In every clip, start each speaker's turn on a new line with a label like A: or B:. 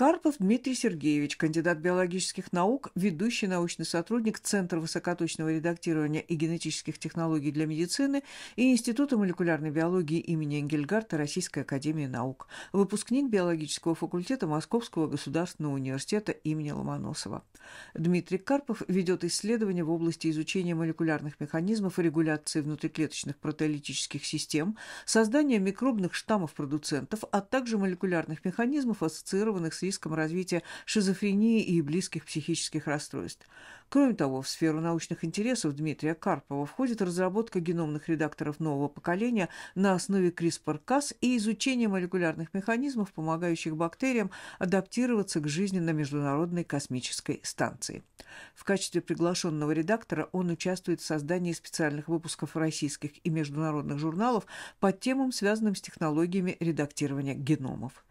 A: Карпов Дмитрий Сергеевич, кандидат биологических наук, ведущий научный сотрудник Центра высокоточного редактирования и генетических технологий для медицины и Института молекулярной биологии имени Энгельгарта Российской академии наук, выпускник биологического факультета Московского государственного университета имени Ломоносова. Дмитрий Карпов ведет исследования в области изучения молекулярных механизмов и регуляции внутриклеточных протеолитических систем, создания микробных штаммов-продуцентов, а также молекулярных механизмов, ассоциированных с риском развития шизофрении и близких психических расстройств. Кроме того, в сферу научных интересов Дмитрия Карпова входит разработка геномных редакторов нового поколения на основе CRISPR-Cas и изучение молекулярных механизмов, помогающих бактериям адаптироваться к жизни на Международной космической станции. В качестве приглашенного редактора он участвует в создании специальных выпусков российских и международных журналов по темам, связанным с технологиями редактирования геномов.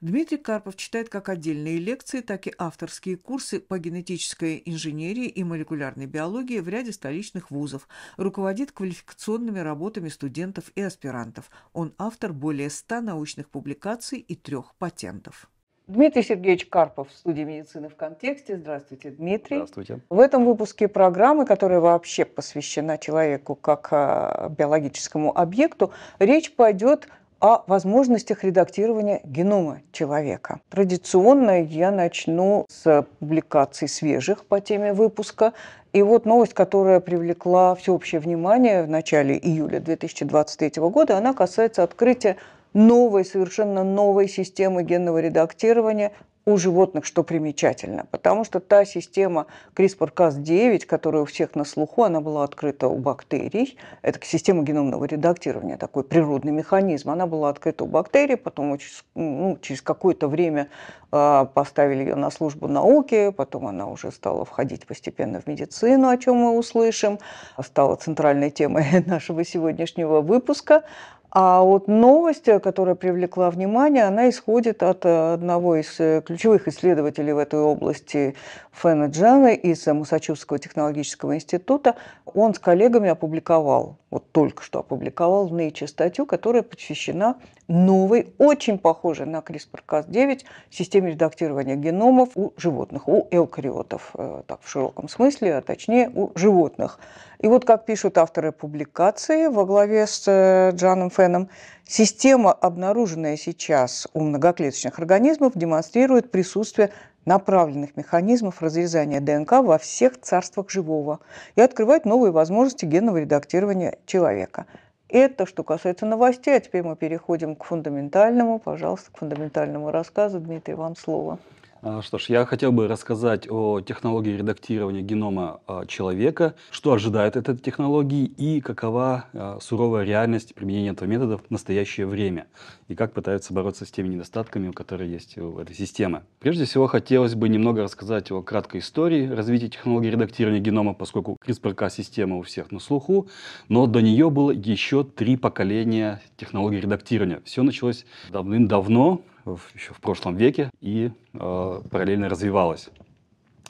A: Дмитрий Карпов читает как отдельные лекции, так и авторские курсы по генетической инженерии биологии и молекулярной биологии в ряде столичных вузов, руководит квалификационными работами студентов и аспирантов. Он автор более 100 научных публикаций и трех патентов. Дмитрий Сергеевич Карпов, студия медицины в контексте. Здравствуйте, Дмитрий. Здравствуйте. В этом выпуске программы, которая вообще посвящена человеку как а, биологическому объекту, речь пойдет о возможностях редактирования генома человека. Традиционно я начну с публикаций свежих по теме выпуска. И вот новость, которая привлекла всеобщее внимание в начале июля 2023 года, она касается открытия новой, совершенно новой системы генного редактирования у животных, что примечательно, потому что та система CRISPR-Cas9, которая у всех на слуху, она была открыта у бактерий, это система геномного редактирования, такой природный механизм, она была открыта у бактерий, потом ну, через какое-то время а, поставили ее на службу науки, потом она уже стала входить постепенно в медицину, о чем мы услышим, стала центральной темой нашего сегодняшнего выпуска, а вот новость, которая привлекла внимание, она исходит от э, одного из э, ключевых исследователей в этой области Фэна Джана из э, Массачусетского технологического института, он с коллегами опубликовал, вот только что опубликовал в Nature статью, которая посвящена новой, очень похожей на CRISPR-Cas9 системе редактирования геномов у животных, у эукариотов, э, так в широком смысле, а точнее у животных. И вот как пишут авторы публикации во главе с э, Джаном Феном, система, обнаруженная сейчас у многоклеточных организмов, демонстрирует присутствие направленных механизмов разрезания ДНК во всех царствах живого и открывает новые возможности генного редактирования человека. Это что касается новостей, а теперь мы переходим к фундаментальному, пожалуйста, к фундаментальному рассказу. Дмитрий, вам слово.
B: А, что ж, я хотел бы рассказать о технологии редактирования генома а, человека, что ожидает от этой технологии и какова а, суровая реальность применения этого метода в настоящее время, и как пытаются бороться с теми недостатками, которые есть у этой системы. Прежде всего, хотелось бы немного рассказать о краткой истории развития технологии редактирования генома, поскольку CRISPR-Cas-система у всех на слуху, но до нее было еще три поколения технологий редактирования. Все началось давным-давно, еще в прошлом веке и э, параллельно развивалась.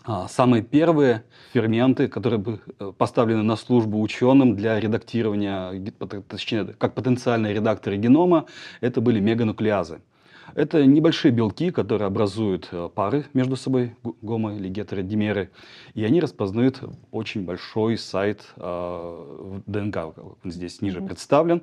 B: А, самые первые ферменты, которые были э, поставлены на службу ученым для редактирования, точнее, как потенциальные редакторы генома, это были мегануклеазы. Это небольшие белки, которые образуют э, пары между собой, гомо- или гетеродимеры, и они распознают очень большой сайт э, ДНК, он здесь ниже mm-hmm. представлен.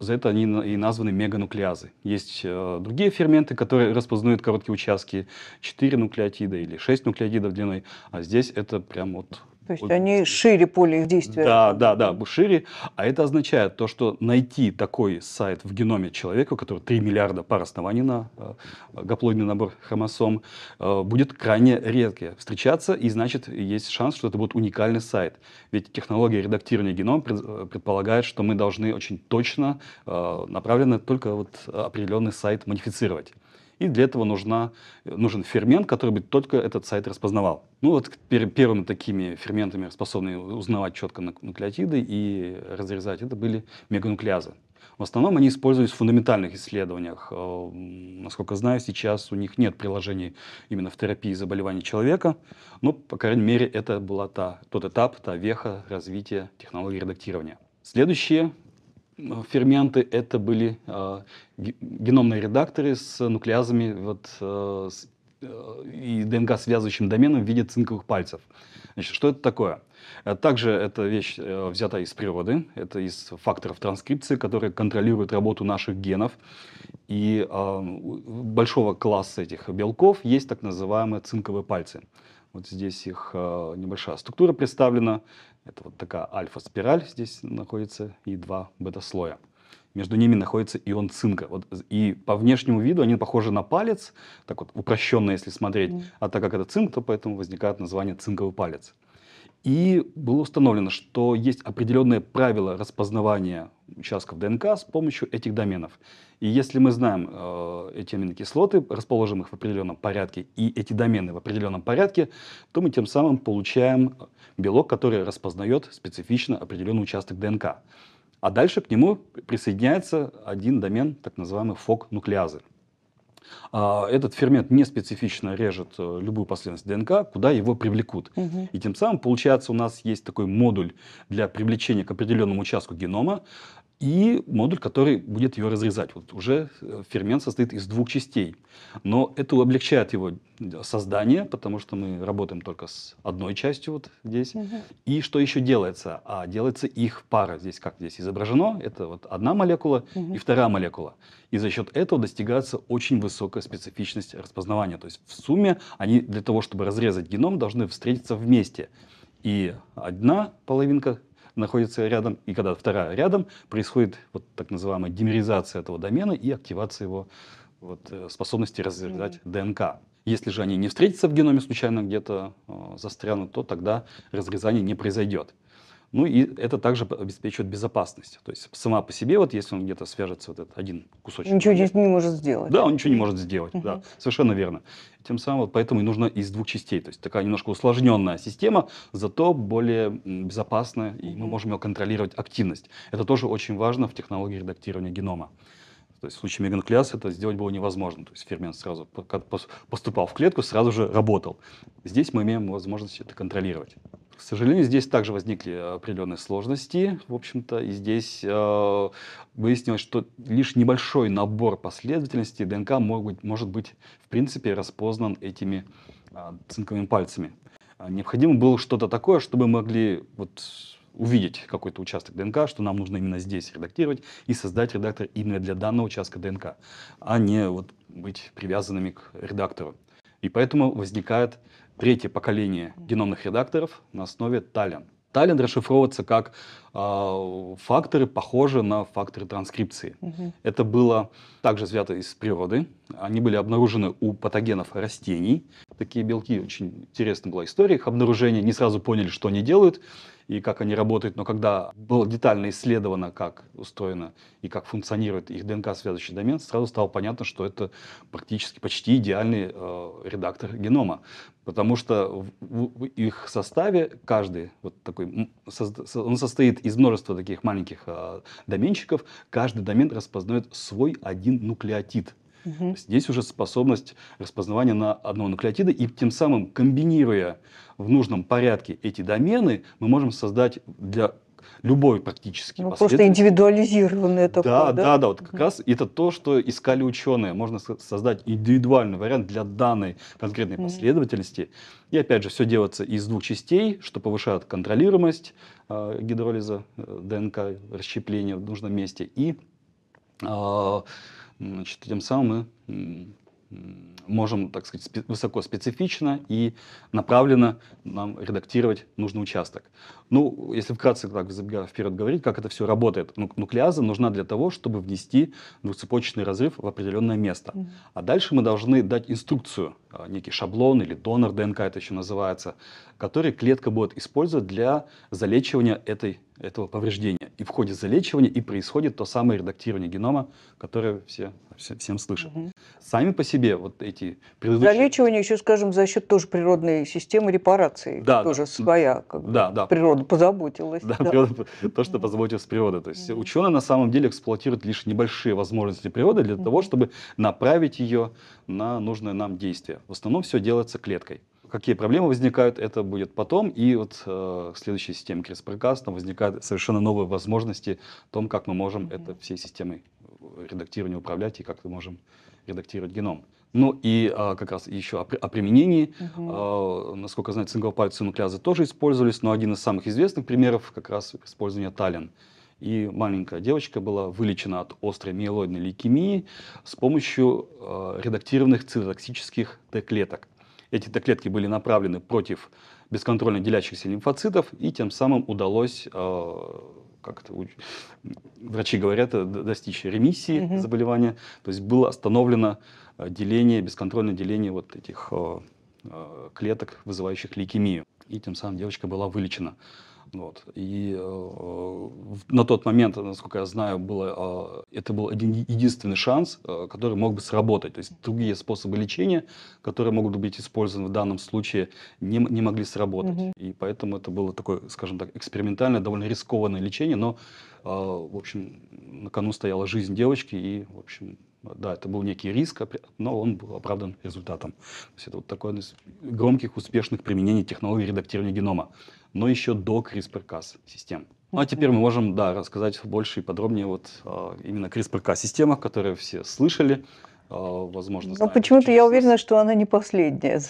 B: За это они и названы мегануклеазы. Есть э, другие ферменты, которые распознают короткие участки, 4 нуклеотида или 6 нуклеотидов длиной, а здесь это прям вот
A: то есть они шире поле их действия. Да,
B: да, да, шире. А это означает то, что найти такой сайт в геноме человека, у которого 3 миллиарда пар оснований на э, гаплоидный набор хромосом, э, будет крайне редко встречаться, и значит есть шанс, что это будет уникальный сайт. Ведь технология редактирования генома э, предполагает, что мы должны очень точно направленно только вот определенный сайт модифицировать. И для этого нужна, э, нужен фермент, который бы только этот сайт распознавал. Ну вот первыми такими ферментами, способными узнавать четко нуклеотиды и разрезать, это были мегануклеазы. В основном они используются в фундаментальных исследованиях. Э, насколько знаю, сейчас у них нет приложений именно в терапии заболеваний человека, но, по крайней мере, это была та, тот этап, та веха развития технологии редактирования. Следующее Э, ферменты это были э, геномные редакторы с нуклеазами вот, э, с, и ДНК-связывающим доменом в виде цинковых пальцев. Значит, что это такое? Также эта вещь взята из природы, это из факторов транскрипции, которые контролируют работу наших генов. И э, большого класса этих белков есть так называемые цинковые пальцы. Вот здесь их э, небольшая структура представлена. Это вот такая альфа-спираль здесь находится и два бета-слоя. Между ними находится ион цинка. Вот, и по внешнему виду они похожи на палец, так вот упрощенно, если смотреть. Mm. А так как это цинк, то поэтому возникает название цинковый палец. И было установлено, что есть определенные правила распознавания участков ДНК с помощью этих доменов. И если мы знаем э, эти аминокислоты, расположим их в определенном порядке, и эти домены в определенном порядке, то мы тем самым получаем э, белок, который распознает специфично определенный участок ДНК. А дальше к нему присоединяется один домен, так называемый фок-нуклеазы. А, этот фермент не специфично режет э, любую последовательность ДНК, куда его привлекут. Угу. И тем самым, получается, у нас есть такой модуль для привлечения к определенному участку генома, и модуль, который будет ее разрезать. Вот уже э, фермент состоит из двух частей. Но это облегчает его э, создание, потому что мы работаем только с одной частью вот здесь. Угу. И что еще делается? А делается их пара. Здесь как здесь изображено, это вот одна молекула угу. и вторая молекула. И за счет этого достигается очень высокая специфичность распознавания. То есть в сумме они для того, чтобы разрезать геном, должны встретиться вместе. И одна половинка находится рядом, и когда вторая рядом, происходит вот так называемая демеризация этого домена и активация его вот, э, способности разрезать mm-hmm. ДНК. Если же они не встретятся в геноме случайно где-то э, застрянут, то тогда разрезание не произойдет. Ну и это также обеспечивает безопасность. То есть сама по себе, вот если он где-то свяжется, вот этот один кусочек. Ничего здесь не может сделать. Да, он ничего не может сделать, да, совершенно верно. Тем самым, вот поэтому и нужно из двух частей. То есть такая немножко усложненная система, зато более безопасная, и мы можем ее контролировать активность. Это тоже очень важно в технологии редактирования генома. То есть в случае мегануклеаза это сделать было невозможно. То есть фермент сразу поступал в клетку, сразу же работал. Здесь мы имеем возможность это контролировать. К сожалению, здесь также возникли определенные сложности, в общем-то, и здесь э, выяснилось, что лишь небольшой набор последовательностей ДНК мог быть, может быть, в принципе, распознан этими э, цинковыми пальцами. А, необходимо было что-то такое, чтобы мы могли вот увидеть какой-то участок ДНК, что нам нужно именно здесь редактировать и создать редактор именно для данного участка ДНК, а не вот быть привязанными к редактору. И поэтому возникает третье поколение геномных редакторов на основе Тален. Тален расшифровывается как э, факторы, похожие на факторы транскрипции. Угу. Это было также взято из природы. Они были обнаружены у патогенов растений. Такие белки, очень интересная была история их обнаружения. Не сразу поняли, что они делают и как они работают, но когда было детально исследовано, как устроено и как функционирует их ДНК-связующий домен, сразу стало понятно, что это практически почти идеальный э, редактор генома, потому что в, в их составе каждый вот такой, он состоит из множества таких маленьких э, доменщиков, каждый домен распознает свой один нуклеотид. Угу. Здесь уже способность распознавания на одного нуклеотида, и тем самым, комбинируя в нужном порядке эти домены, мы можем создать для любой практически. Ну, просто
A: индивидуализированное такое, да? Да, да,
B: Вот как mm-hmm. раз это то, что искали ученые. Можно создать индивидуальный вариант для данной конкретной mm-hmm. последовательности. И опять же, все делается из двух частей, что повышает контролируемость э, гидролиза э, ДНК, расщепления в нужном месте и э, Значит, тем самым мы можем, так сказать, высоко специфично и направленно нам редактировать нужный участок. Ну, если вкратце так забегая вперед говорить, как это все работает. Ну, нуклеаза нужна для того, чтобы внести двухцепочечный разрыв в определенное место. Mm -hmm. А дальше мы должны дать инструкцию, а, некий шаблон или донор ДНК это еще называется, который клетка будет использовать для залечивания этой, этого повреждения. И в ходе залечивания и происходит то самое редактирование генома, которое все, все, всем слышат.
A: Mm -hmm сами по себе вот эти предыдущие... Залечивание еще, скажем, за счет тоже природной системы репарации. Да. Тоже да, своя. Как да, да. Природа позаботилась. Да, да. Природа, то, что
B: позаботилась природа. То есть ученые на самом деле эксплуатируют лишь небольшие возможности природы для того, чтобы направить ее на нужное нам действие. В основном все делается клеткой какие проблемы возникают, это будет потом. И вот э, следующая система CRISPR-Cas, там возникают совершенно новые возможности о том, как мы можем mm-hmm. это всей системой э, редактирования управлять и как мы можем редактировать геном. Ну и а, как раз еще о, о применении. Угу. А, насколько я знаю, цингопальцы нуклеазы тоже использовались, но один из самых известных примеров как раз использование талин. И маленькая девочка была вылечена от острой миелоидной лейкемии с помощью э, редактированных цитотоксических Т-клеток. Эти Т-клетки были направлены против бесконтрольно делящихся лимфоцитов, и тем самым удалось э, как-то врачи говорят, э, достичь ремиссии угу. заболевания. То есть было остановлено э, деление, бесконтрольное деление вот этих э, клеток, вызывающих лейкемию. И тем самым девочка была вылечена. Вот. И э, на тот момент, насколько я знаю, было, э, это был один единственный шанс, э, который мог бы сработать. То есть другие способы лечения, которые могут быть использованы в данном случае, не, не могли сработать. Угу. И поэтому это было такое, скажем так, экспериментальное, довольно рискованное лечение, но, э, в общем, на кону стояла жизнь девочки, и, в общем, да, это был некий риск, но он был оправдан результатом. То есть это вот такое из громких, успешных применений технологии редактирования генома, но еще до CRISPR-Cas систем. Ну а теперь мы можем да, рассказать больше и подробнее вот, а, именно CRISPR-Cas системах, которые все слышали. Э, возможно.
A: Но почему-то я уверена, что она не последняя.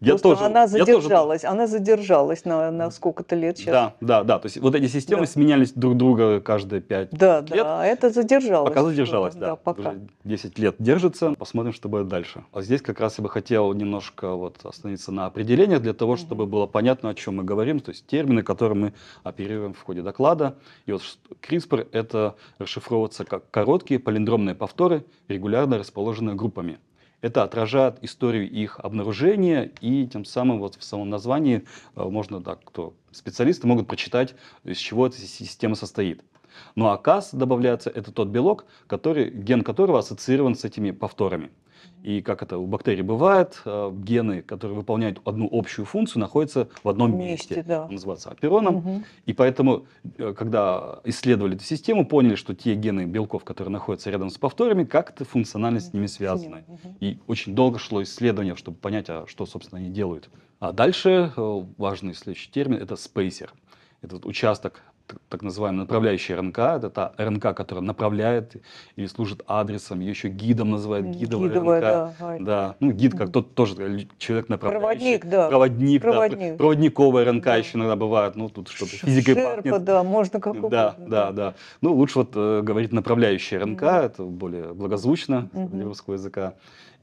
A: Я Просто тоже, она задержалась, я тоже... она задержалась на, на сколько-то лет сейчас. Да,
B: да, да. То есть вот эти системы да. сменялись друг друга каждые 5
A: да, лет. Да, да, это задержалось. Пока
B: задержалась, да. да пока. Уже 10 лет держится. Посмотрим, что будет дальше. А здесь как раз я бы хотел немножко вот остановиться на определениях для того, чтобы было понятно, о чем мы говорим. То есть термины, которые мы оперируем в ходе доклада. И вот CRISPR это расшифровывается как короткие полиндромные повторы, регулярно расположенные обнаружены группами. Это отражает историю их обнаружения, и тем самым вот в самом названии э, можно, да, кто специалисты могут прочитать, из чего эта система состоит. Ну а КАС, добавляется, это тот белок, который, ген которого ассоциирован с этими повторами. И как это у бактерий бывает, э, гены, которые выполняют одну общую функцию, находятся в одном месте, месте да. называется апероном. Угу. И поэтому, э, когда исследовали эту систему, поняли, что те гены белков, которые находятся рядом с повторами, как-то функционально с ними связаны. Угу. И очень долго шло исследование, чтобы понять, а что, собственно, они делают. А дальше э, важный следующий термин – это спейсер. Этот участок так называемая направляющая РНК. Это та РНК, которая направляет или служит адресом, ее еще гидом называют, гидовая, гидовая РНК. Да, да. Ну, гид как тот тоже человек направляющий. Проводник, да. Проводник, Проводник. Да. Проводниковая РНК да. еще иногда бывает. Ну, тут что-то физикой Шерпа, пахнет.
A: да, можно как угодно. Да,
B: да, да. Ну, лучше вот э, говорить направляющая РНК, да. это более благозвучно угу. для русского языка.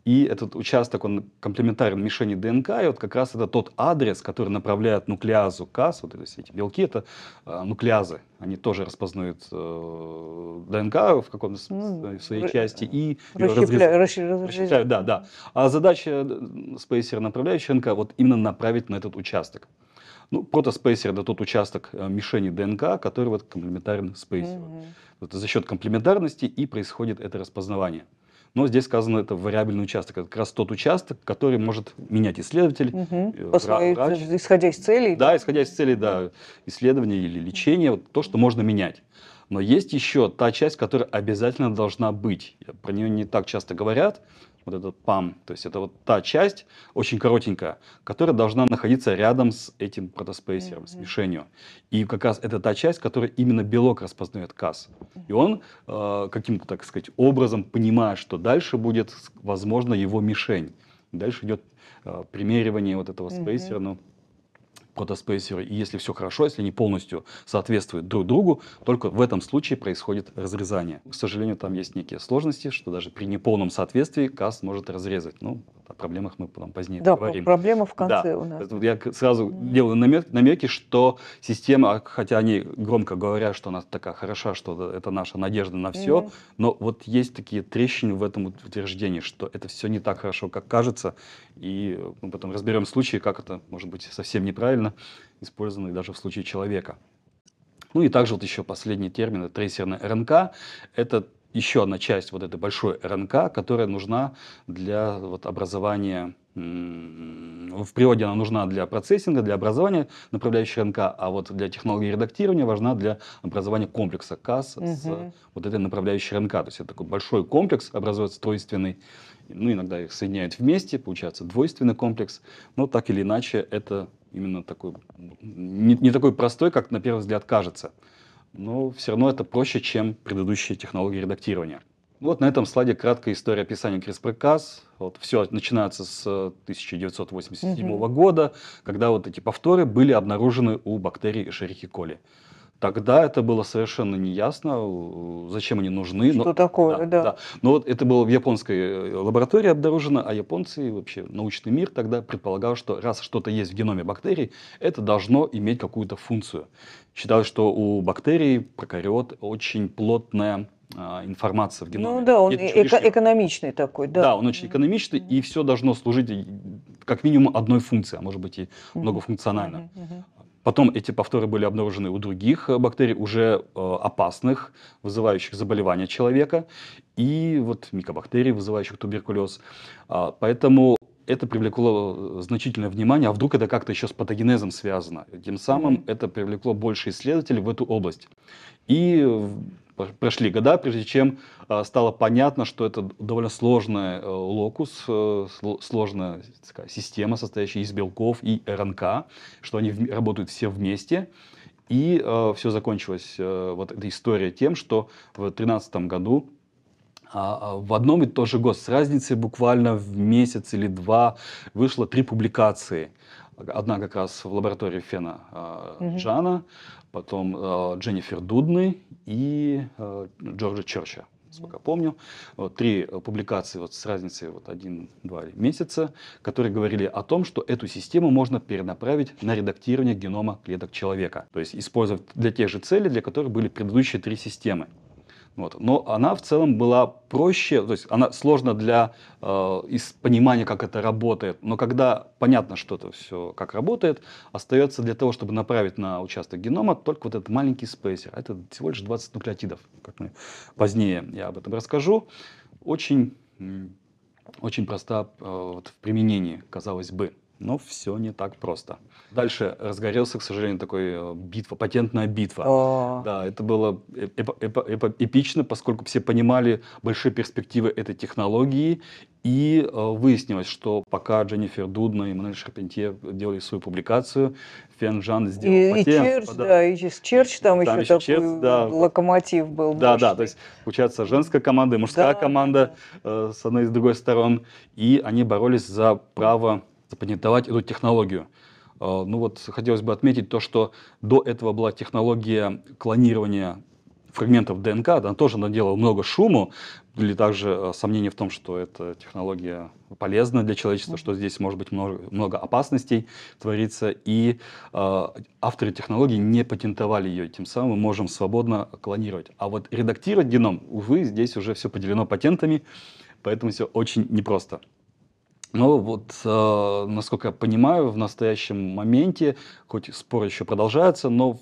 B: И этот участок, он комплементарен мишени ДНК, и вот как раз это тот адрес, который направляет нуклеазу КАС, вот эти белки, это э, нуклеазы, они тоже распознают э, ДНК в каком-то ну, э, в своей части и
A: расщепляют.
B: Да, да. А задача э, спейсера направляющего ДНК вот именно направить на этот участок. Ну, протоспейсер – это тот участок э, мишени ДНК, который вот комплементарен спейсеру. Mm-hmm. Вот за счет комплементарности и происходит это распознавание но здесь сказано, это вариабельный участок. Это как раз тот участок, который может менять исследователь. Угу. Э, своей, врач. Исходя из целей? Да, да, исходя из целей, да, исследования или лечения, вот то, что можно менять. Но есть еще та часть, которая обязательно должна быть. Про нее не так часто говорят, вот этот PAM, то есть это вот та часть, очень коротенькая, которая должна находиться рядом с этим протоспейсером, mm-hmm. с мишенью. И как раз это та часть, которая именно белок распознает КАС, И он э, каким-то, так сказать, образом понимает, что дальше будет, возможно, его мишень. Дальше идет э, примеривание вот этого mm-hmm. спейсера, ну, протоспейсеры, и если все хорошо, если они полностью соответствуют друг другу, только в этом случае происходит разрезание. К сожалению, там есть некие сложности, что даже при неполном соответствии КАС может разрезать. Ну, о проблемах мы потом позднее да, поговорим. Да, проблема в конце да. у нас. Я сразу mm. делаю намеки, что система, хотя они громко говорят, что она такая хороша, что это наша надежда на все, mm. но вот есть такие трещины в этом утверждении, что это все не так хорошо, как кажется, и мы потом разберем случаи, как это может быть совсем неправильно, термина, использованный даже в случае человека. Ну и также вот еще последний термин – трейсерная РНК. Это еще одна часть вот этой большой РНК, которая нужна для вот образования, в природе она нужна для процессинга, для образования направляющей РНК, а вот для технологии редактирования важна для образования комплекса КАС угу. с вот этой направляющей РНК. То есть это такой большой комплекс образуется тройственный, ну иногда их соединяют вместе, получается двойственный комплекс, но так или иначе это именно такой, не, не такой простой, как на первый взгляд кажется. Но все равно это проще, чем предыдущие технологии редактирования. Вот на этом слайде краткая история описания CRISPR-Cas. Вот все начинается с 1987 э, угу. года, когда вот эти повторы были обнаружены у бактерий Шерихи коли. Тогда это было совершенно неясно, зачем они нужны. Что но,
A: такое, да, да.
B: да. Но вот это было в японской э, лаборатории обнаружено, а японцы и вообще научный мир тогда предполагал, что раз что-то есть в геноме бактерий, это должно иметь какую-то функцию. Считалось, что у бактерий прокариот очень плотная а, информация в геноме. Ну да, он э, эко
A: экономичный такой, да. Да,
B: он очень экономичный, mm -hmm. и все должно служить э, как минимум одной функции, а может быть и mm -hmm. многофункционально. Mm -hmm. Потом эти повторы были обнаружены у других э, бактерий, уже э, опасных, вызывающих заболевания человека, и вот микобактерий, вызывающих туберкулез. А, поэтому это привлекло э, значительное внимание, а вдруг это как-то еще с патогенезом связано. Тем самым это привлекло больше исследователей в эту область. И прошли года, прежде чем а, стало понятно, что это довольно сложный э, локус, э, сложная сказать, система, состоящая из белков и РНК, что они работают все вместе. И э, все закончилось, вот эта история тем, что в 2013 году а, а, в одном и тот же год с разницей буквально в месяц или два вышло три публикации. Одна как раз в лаборатории Фена э, угу. Джана, потом э, Дженнифер Дудны и э, Джорджа Черча насколько помню, три э, публикации вот с разницей вот один-два месяца, которые говорили о том, что эту систему можно перенаправить на редактирование генома клеток человека. То есть использовать для тех же целей, для которых были предыдущие три системы. Вот. Но она в целом была проще, то есть она сложна для э, из понимания, как это работает. Но когда понятно, что это все как работает, остается для того, чтобы направить на участок генома только вот этот маленький спейсер. А это всего лишь 20 нуклеотидов. Как мы позднее я об этом расскажу. Очень, очень проста э, вот, в применении, казалось бы. Но все не так просто. Дальше разгорелся, к сожалению, такой э, битва, патентная битва. О. Да, это было эп эп эп эпично, поскольку все понимали большие перспективы этой технологии. И э, выяснилось, что пока Дженнифер Дудна и Мануэль Шарпентье делали свою публикацию, Фенжан сделал и, патент. И Черч,
A: да, и Черч там, там еще, еще
B: такой Черч, да. локомотив был. Да, мощный. да, то есть получается женская команда и мужская да. команда э, с одной и с другой сторон. И они боролись за право запатентовать эту технологию. А, ну вот хотелось бы отметить то, что до этого была технология клонирования фрагментов ДНК, она тоже наделала много шуму, были также а, сомнения в том, что эта технология полезна для человечества, что здесь может быть много, много опасностей творится, и э, авторы технологии не патентовали ее, тем самым мы можем свободно клонировать. А вот редактировать геном, увы, здесь уже все поделено патентами, поэтому все очень непросто. Но ну, вот, э, насколько я понимаю, в настоящем моменте, хоть спор еще продолжается, но в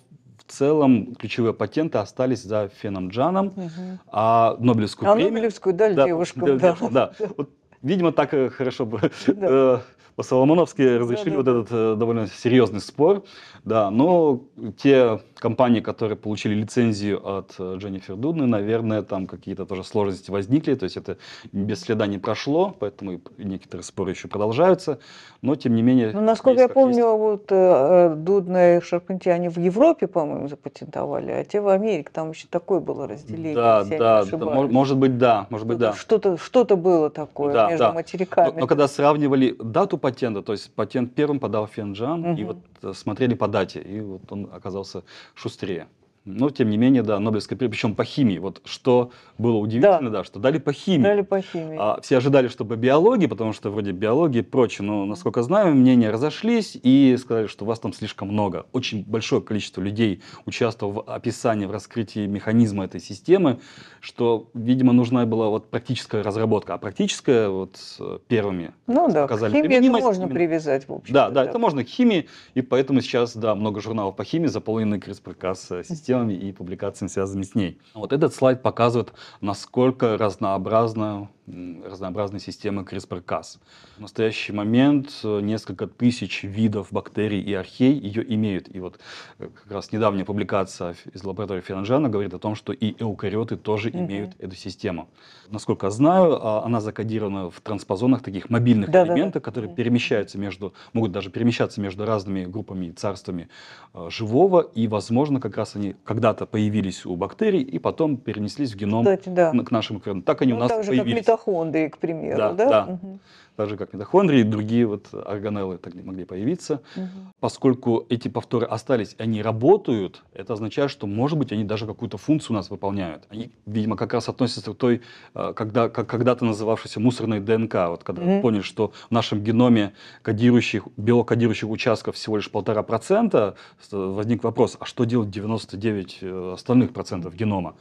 B: целом ключевые патенты остались за Феном Джаном, угу. а Нобелевскую а премию... А Нобелевскую дали да, девушкам, да. Да, да. Вот, видимо, так э, хорошо бы... Да. Э, по-Соломоновски разрешили да, да. вот этот э, довольно серьезный спор, да, но те компании, которые получили лицензию от э, Дженнифер Дудны, наверное, там какие-то тоже сложности возникли, то есть это без следа не прошло, поэтому некоторые споры еще продолжаются, но тем не менее...
A: Ну, насколько есть, я помню, есть. вот э, Дудна и Шарпентье, они в Европе, по-моему, запатентовали, а те в Америке, там еще такое было разделение. Да, да, да, может
B: быть, да, может быть, ну, да.
A: Что-то что то было такое да, между да. материками. Но, но когда
B: сравнивали дату патента, то есть патент первым подал Фенджан, угу. и вот э, смотрели по дате, и вот он оказался шустрее. Но, тем не менее, да, Нобелевская премия, причем по химии. Вот что было удивительно, да, да что дали по химии. Дали по химии. А, все ожидали, чтобы по биологии, потому что вроде биологии и прочее, но, насколько знаю, мнения разошлись и сказали, что вас там слишком много. Очень большое количество людей участвовало в описании, в раскрытии механизма этой системы, что, видимо, нужна была вот практическая разработка. А практическая вот э, первыми ну, да, показали к химии это можно именно. привязать,
A: в общем Да, да, да, это можно
B: к химии, и поэтому сейчас, да, много журналов по химии заполнены CRISPR-Cas э, системой делами и публикациями, связанными с ней. Вот этот слайд показывает, насколько разнообразна разнообразной системы CRISPR-Cas. В настоящий момент э, несколько тысяч видов бактерий и архей ее имеют. И вот э, как раз недавняя публикация из лаборатории Ферранжана говорит о том, что и эукариоты тоже mm-hmm. имеют эту систему. Насколько знаю, а, она закодирована в транспозонах таких мобильных да, элементов, да, да. которые перемещаются между, могут даже перемещаться между разными группами и царствами э, живого, и, возможно, как раз они когда-то появились у бактерий и потом перенеслись в геном Кстати, да. к нашим экранам. Так они ну, у нас так же, появились. как
A: митохондрии, к примеру. Да, да? да. Угу
B: так же как митохондрии и другие вот органеллы так могли появиться. Угу. Поскольку эти повторы остались, они работают, это означает, что, может быть, они даже какую-то функцию у нас выполняют. Они, видимо, как раз относятся к той, э, когда, как когда-то называвшейся мусорной ДНК. Вот когда угу. поняли, что в нашем геноме кодирующих, белокодирующих участков всего лишь полтора процента, возник вопрос, а что делать 99 э, остальных процентов генома?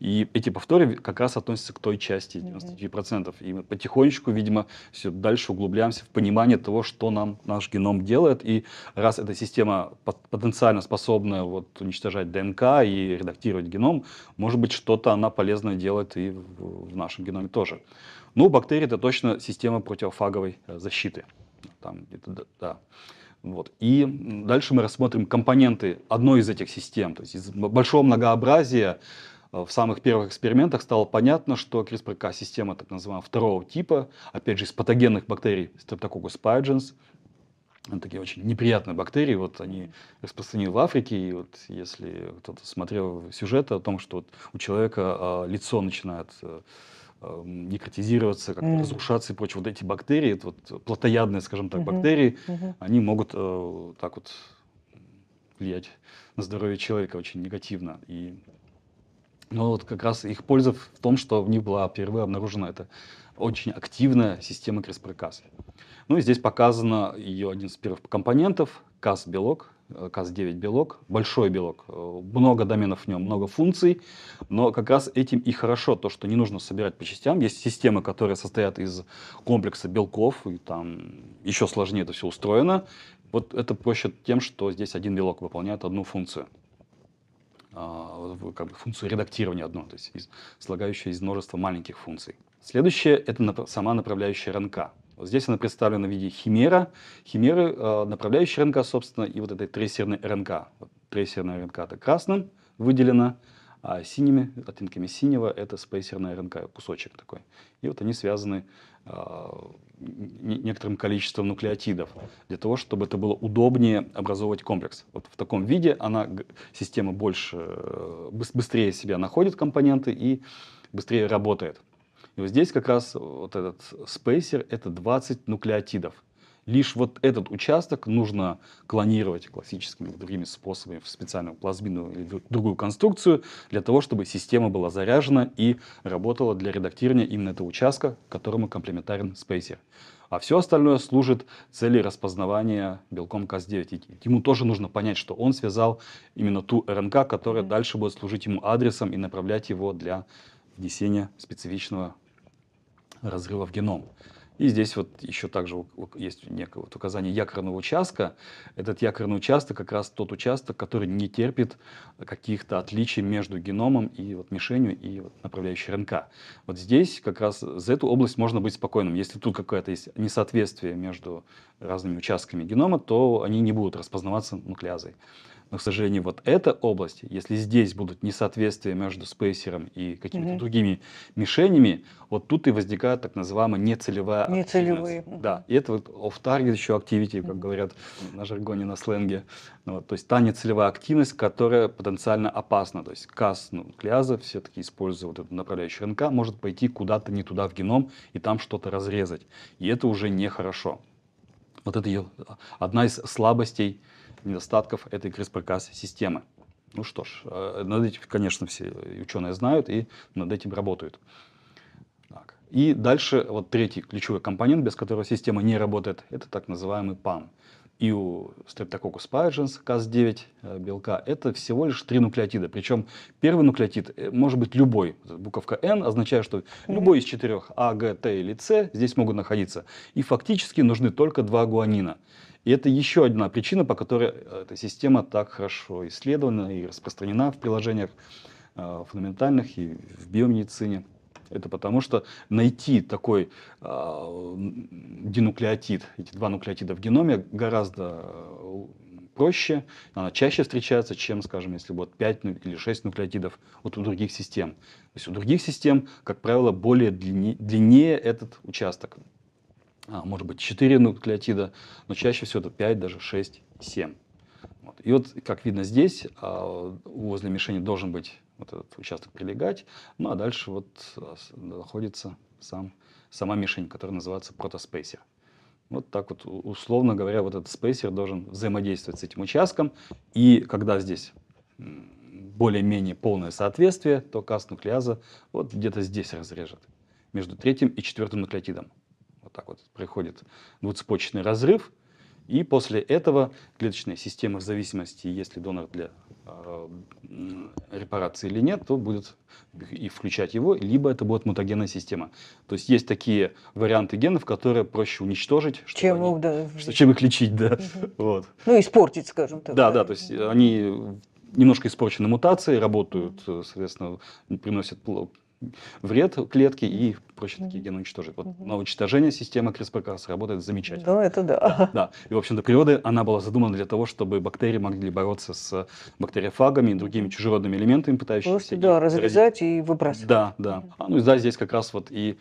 B: И эти повторы как раз относятся к той части 99%. И мы потихонечку, видимо, все дальше углубляемся в понимание того, что нам наш геном делает. И раз эта система потенциально способна вот, уничтожать ДНК и редактировать геном, может быть, что-то она полезное делает и в, нашем геноме тоже. Ну, бактерии — это точно система противофаговой э, защиты. Там, это, да. Вот. И дальше мы рассмотрим компоненты одной из этих систем. То есть из большого многообразия Э, в самых первых экспериментах стало понятно, что CRISPR-Cas система так называемого второго типа, опять же, из патогенных бактерий Streptococcus pyogenes, ну, такие очень неприятные бактерии, вот они распространены в Африке, и вот если кто-то смотрел сюжеты о том, что вот у человека э, лицо начинает э, эм, некротизироваться, как mm. разрушаться и прочее. Вот эти бактерии, это вот плотоядные, скажем так, бактерии, mm-hmm. они могут э, так вот влиять на здоровье человека очень негативно. И но вот как раз их польза в том, что в них была впервые обнаружена эта очень активная система CRISPR-Cas. Ну и здесь показано ее один из первых компонентов, Cas-белок, Cas9 э, белок, большой белок, э, много доменов в нем, много функций, но как раз этим и хорошо, то, что не нужно собирать по частям. Есть системы, которые состоят из комплекса белков, и там еще сложнее это все устроено. Вот это проще тем, что здесь один белок выполняет одну функцию. А, как бы функцию редактирования одно, то есть из, слагающую из множества маленьких функций. Следующее — это нап сама направляющая РНК. Вот здесь она представлена в виде химера. Химеры э, а, — направляющая РНК, собственно, и вот этой трейсерной РНК. Вот трейсерная РНК — это красным выделено а синими оттенками синего это спейсерная РНК, кусочек такой. И вот они связаны э, некоторым количеством нуклеотидов для того, чтобы это было удобнее образовывать комплекс. Вот в таком виде она, система больше, быстрее себя находит компоненты и быстрее работает. И вот здесь как раз вот этот спейсер — это 20 нуклеотидов. Лишь вот этот участок нужно клонировать классическими другими способами в специальную плазмину или другую конструкцию, для того, чтобы система была заряжена и работала для редактирования именно этого участка, которому комплементарен спейсер. А все остальное служит цели распознавания белком Cas9. Ему тоже нужно понять, что он связал именно ту РНК, которая дальше будет служить ему адресом и направлять его для внесения специфичного разрыва в геном. И здесь вот еще также есть некое вот указание якорного участка. Этот якорный участок как раз тот участок, который не терпит каких-то отличий между геномом и вот мишенью и вот направляющей РНК. Вот здесь как раз э, за эту область можно быть спокойным. Если тут какое-то есть несоответствие между разными участками генома, то они не будут распознаваться нуклеазой. Но, к сожалению, вот эта область, если здесь будут несоответствия между спейсером и какими-то угу. другими мишенями, вот тут и возникает так называемая нецелевая Нецелевые. активность. Да, и это вот off-target еще activity, как говорят на жаргоне, на сленге. Ну, вот, то есть та нецелевая активность, которая потенциально опасна. То есть кас нуклеаза, все-таки используя вот эту направляющую РНК, может пойти куда-то не туда в геном и там что-то разрезать. И это уже нехорошо. Вот это ее а, одна из слабостей недостатков этой CRISPR-Cas системы. Ну что ж, э, над этим, конечно, все ученые знают и над этим работают. Так. И дальше вот третий ключевой компонент, без которого система не работает, это так называемый PAM. И у Streptococcus pyogenes Cas9 э, белка это всего лишь три нуклеотида. Причем первый нуклеотид э, может быть любой. Буковка N означает, что любой из четырех А, Г, Т или С здесь могут находиться. И фактически нужны только два гуанина. И это еще одна причина, по которой э, эта система так хорошо исследована и распространена в приложениях э, фундаментальных и в биомедицине. Это потому что найти такой э, динуклеотид, эти два нуклеотида в геноме гораздо э, проще, она чаще встречается, чем, скажем, если вот 5 ну, или 6 нуклеотидов вот у других систем. То есть у других систем, как правило, более длиннее этот участок а, может быть 4 нуклеотида, но чаще всего это 5, даже 6, 7. Вот. И вот, как видно здесь, а, возле мишени должен быть вот этот участок прилегать, ну а дальше вот а, находится сам, сама мишень, которая называется протоспейсер. Вот так вот, условно говоря, вот этот спейсер должен взаимодействовать с этим участком. И когда здесь более-менее полное соответствие, то каст нуклеаза вот где-то здесь разрежет, между третьим и четвертым нуклеотидом. Вот так вот приходит двуцепочечный разрыв. И после этого клеточная система, в зависимости, есть ли донор для э, репарации или нет, то будет и включать его, либо это будет мутагенная система. То есть есть такие варианты генов, которые проще уничтожить, чем, они, да. что, чем их лечить, да. Угу. Вот.
A: Ну, испортить, скажем так. Да,
B: да, да то есть они немножко испорчены мутации, работают, э, соответственно, приносят вред клетке и проще такие гены уничтожить. Вот на уничтожение системы CRISPR-Cas работает замечательно. Да, это да. да. И, в общем-то, природа, она была задумана для того, чтобы бактерии могли бороться с бактериофагами и другими чужеродными элементами, пытающимися... Просто, да, разрезать
A: и выбрасывать.
B: Да, да. А, ну и да, здесь как раз вот и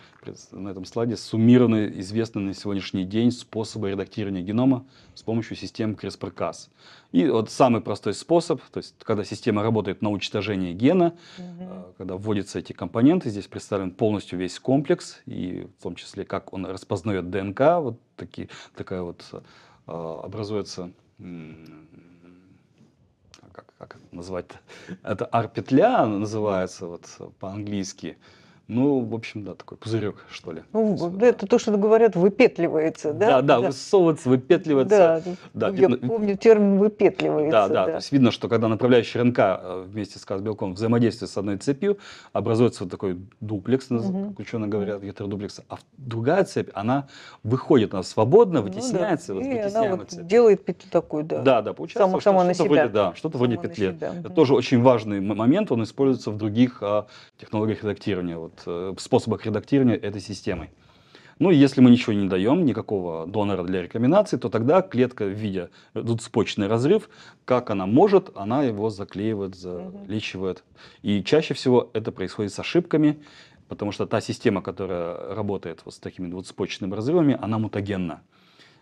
B: на этом слайде суммированы известные на сегодняшний день способы редактирования генома с помощью систем CRISPR-Cas. И вот самый простой способ, то есть когда система работает на уничтожение гена, угу. когда вводятся эти компоненты, здесь представлен полностью весь комплекс, комплекс, и в том числе, как он распознает ДНК, вот такие, такая вот а, образуется как, как это назвать, это арпетля называется вот по-английски. Ну, в общем, да, такой пузырек, что ли.
A: Ну, это то, что говорят, выпетливается, да? Да, да, да.
B: высовывается, выпетливается. Да, да. Ну, я видно...
A: помню термин выпетливается. Да, да, да, то
B: есть видно, что когда направляющий РНК э, вместе с каз-белком взаимодействует с одной цепью, образуется вот такой дуплекс, угу. как ученые говорят, гетеродуплекс, а другая цепь, она выходит, она свободно вытесняется. Ну, да. вот, и она вот цепь. делает петлю такую, да. Да, да, получается сама, что, сама что-то вроде, да, что-то вроде петли. Это угу. тоже очень важный момент, он используется в других а, технологиях редактирования. Вот от э, способах редактирования этой системой. Ну и если мы ничего не даем, никакого донора для рекомендаций, то тогда клетка, видя цепочный э, разрыв, как она может, она его заклеивает, залечивает. И чаще всего это происходит с ошибками, потому что та система, которая работает вот с такими двуцепочечными разрывами, она мутагенна.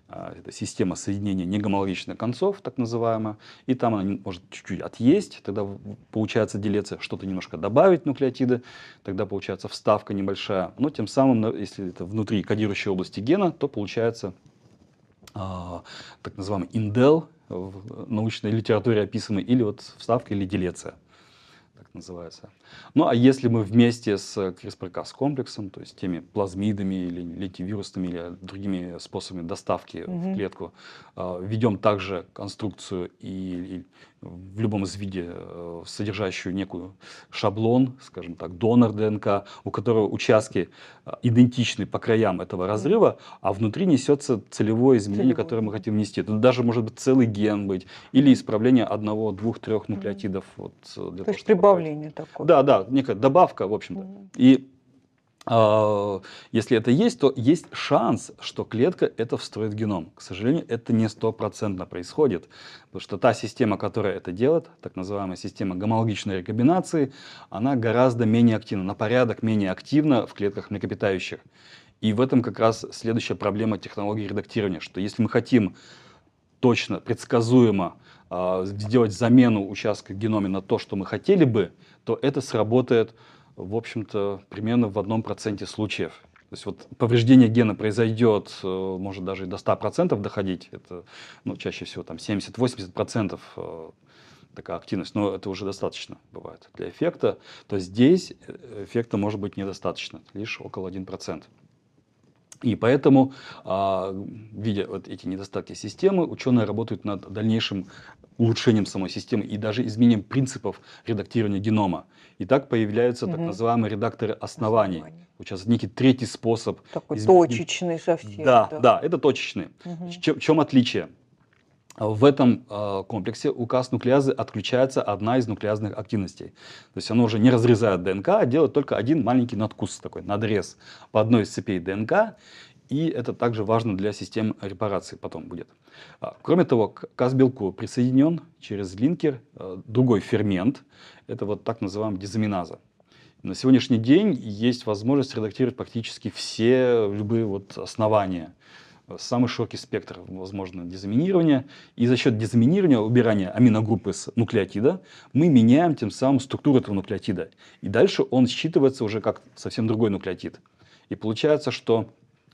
B: А, это система соединения негомологичных концов, так называемая, и там она может чуть-чуть отъесть, тогда получается делеться, что-то немножко добавить нуклеотиды, тогда получается вставка небольшая, но тем самым, если это внутри кодирующей области гена, то получается э, так называемый индел, в научной литературе описанный, или вот вставка, или делеция так называется. Ну, а если мы вместе с CRISPR-Cas-комплексом, то есть теми плазмидами или лентивирусными или другими способами доставки угу. в клетку, э, ведем также конструкцию и, и в любом из виде, э, содержащую некую шаблон, скажем так, донор ДНК, у которого участки э, идентичны по краям этого разрыва, а внутри несется целевое изменение, целевое. которое мы хотим внести. Это даже может быть целый ген быть, или исправление одного, двух, трех нуклеотидов. Вот, э, для То того, есть
A: прибавление такое.
B: Да, да, некая добавка, в общем-то. Mm. И а, если это есть, то есть шанс, что клетка это встроит в геном. К сожалению, это не стопроцентно происходит, потому что та система, которая это делает, так называемая система гомологичной рекомбинации, она гораздо менее активна, на порядок менее активна в клетках млекопитающих. И в этом как раз следующая проблема технологии редактирования, что если мы хотим точно, предсказуемо э, сделать замену участка в геноме на то, что мы хотели бы, то это сработает в общем-то, примерно в одном проценте случаев. То есть вот повреждение гена произойдет, э, может даже и до 100% доходить. Это ну, чаще всего там 70-80% э, такая активность, но это уже достаточно бывает для эффекта. То здесь э, эффекта может быть недостаточно, лишь около 1%. И поэтому, а, видя вот эти недостатки системы, ученые работают над дальнейшим улучшением самой системы и даже изменением принципов редактирования генома. И так появляются так называемые редакторы оснований. Основание. Сейчас некий третий способ. Такой изменить...
A: точечный совсем. Да, да, да
B: это точечный. Угу. В чем отличие? в этом э, комплексе указ нуклеазы отключается одна из нуклеазных активностей. То есть оно уже не разрезает ДНК, а делает только один маленький надкус, такой надрез по одной из цепей ДНК. И это также важно для систем репарации потом будет. А, кроме того, к белку присоединен через линкер а, другой фермент. Это вот так называемая дезаминаза. На сегодняшний день есть возможность редактировать практически все любые вот основания самый широкий спектр, возможно, дезаминирования. И за счет дезаминирования, убирания аминогруппы с нуклеотида, мы меняем тем самым структуру этого нуклеотида. И дальше он считывается уже как совсем другой нуклеотид. И получается, что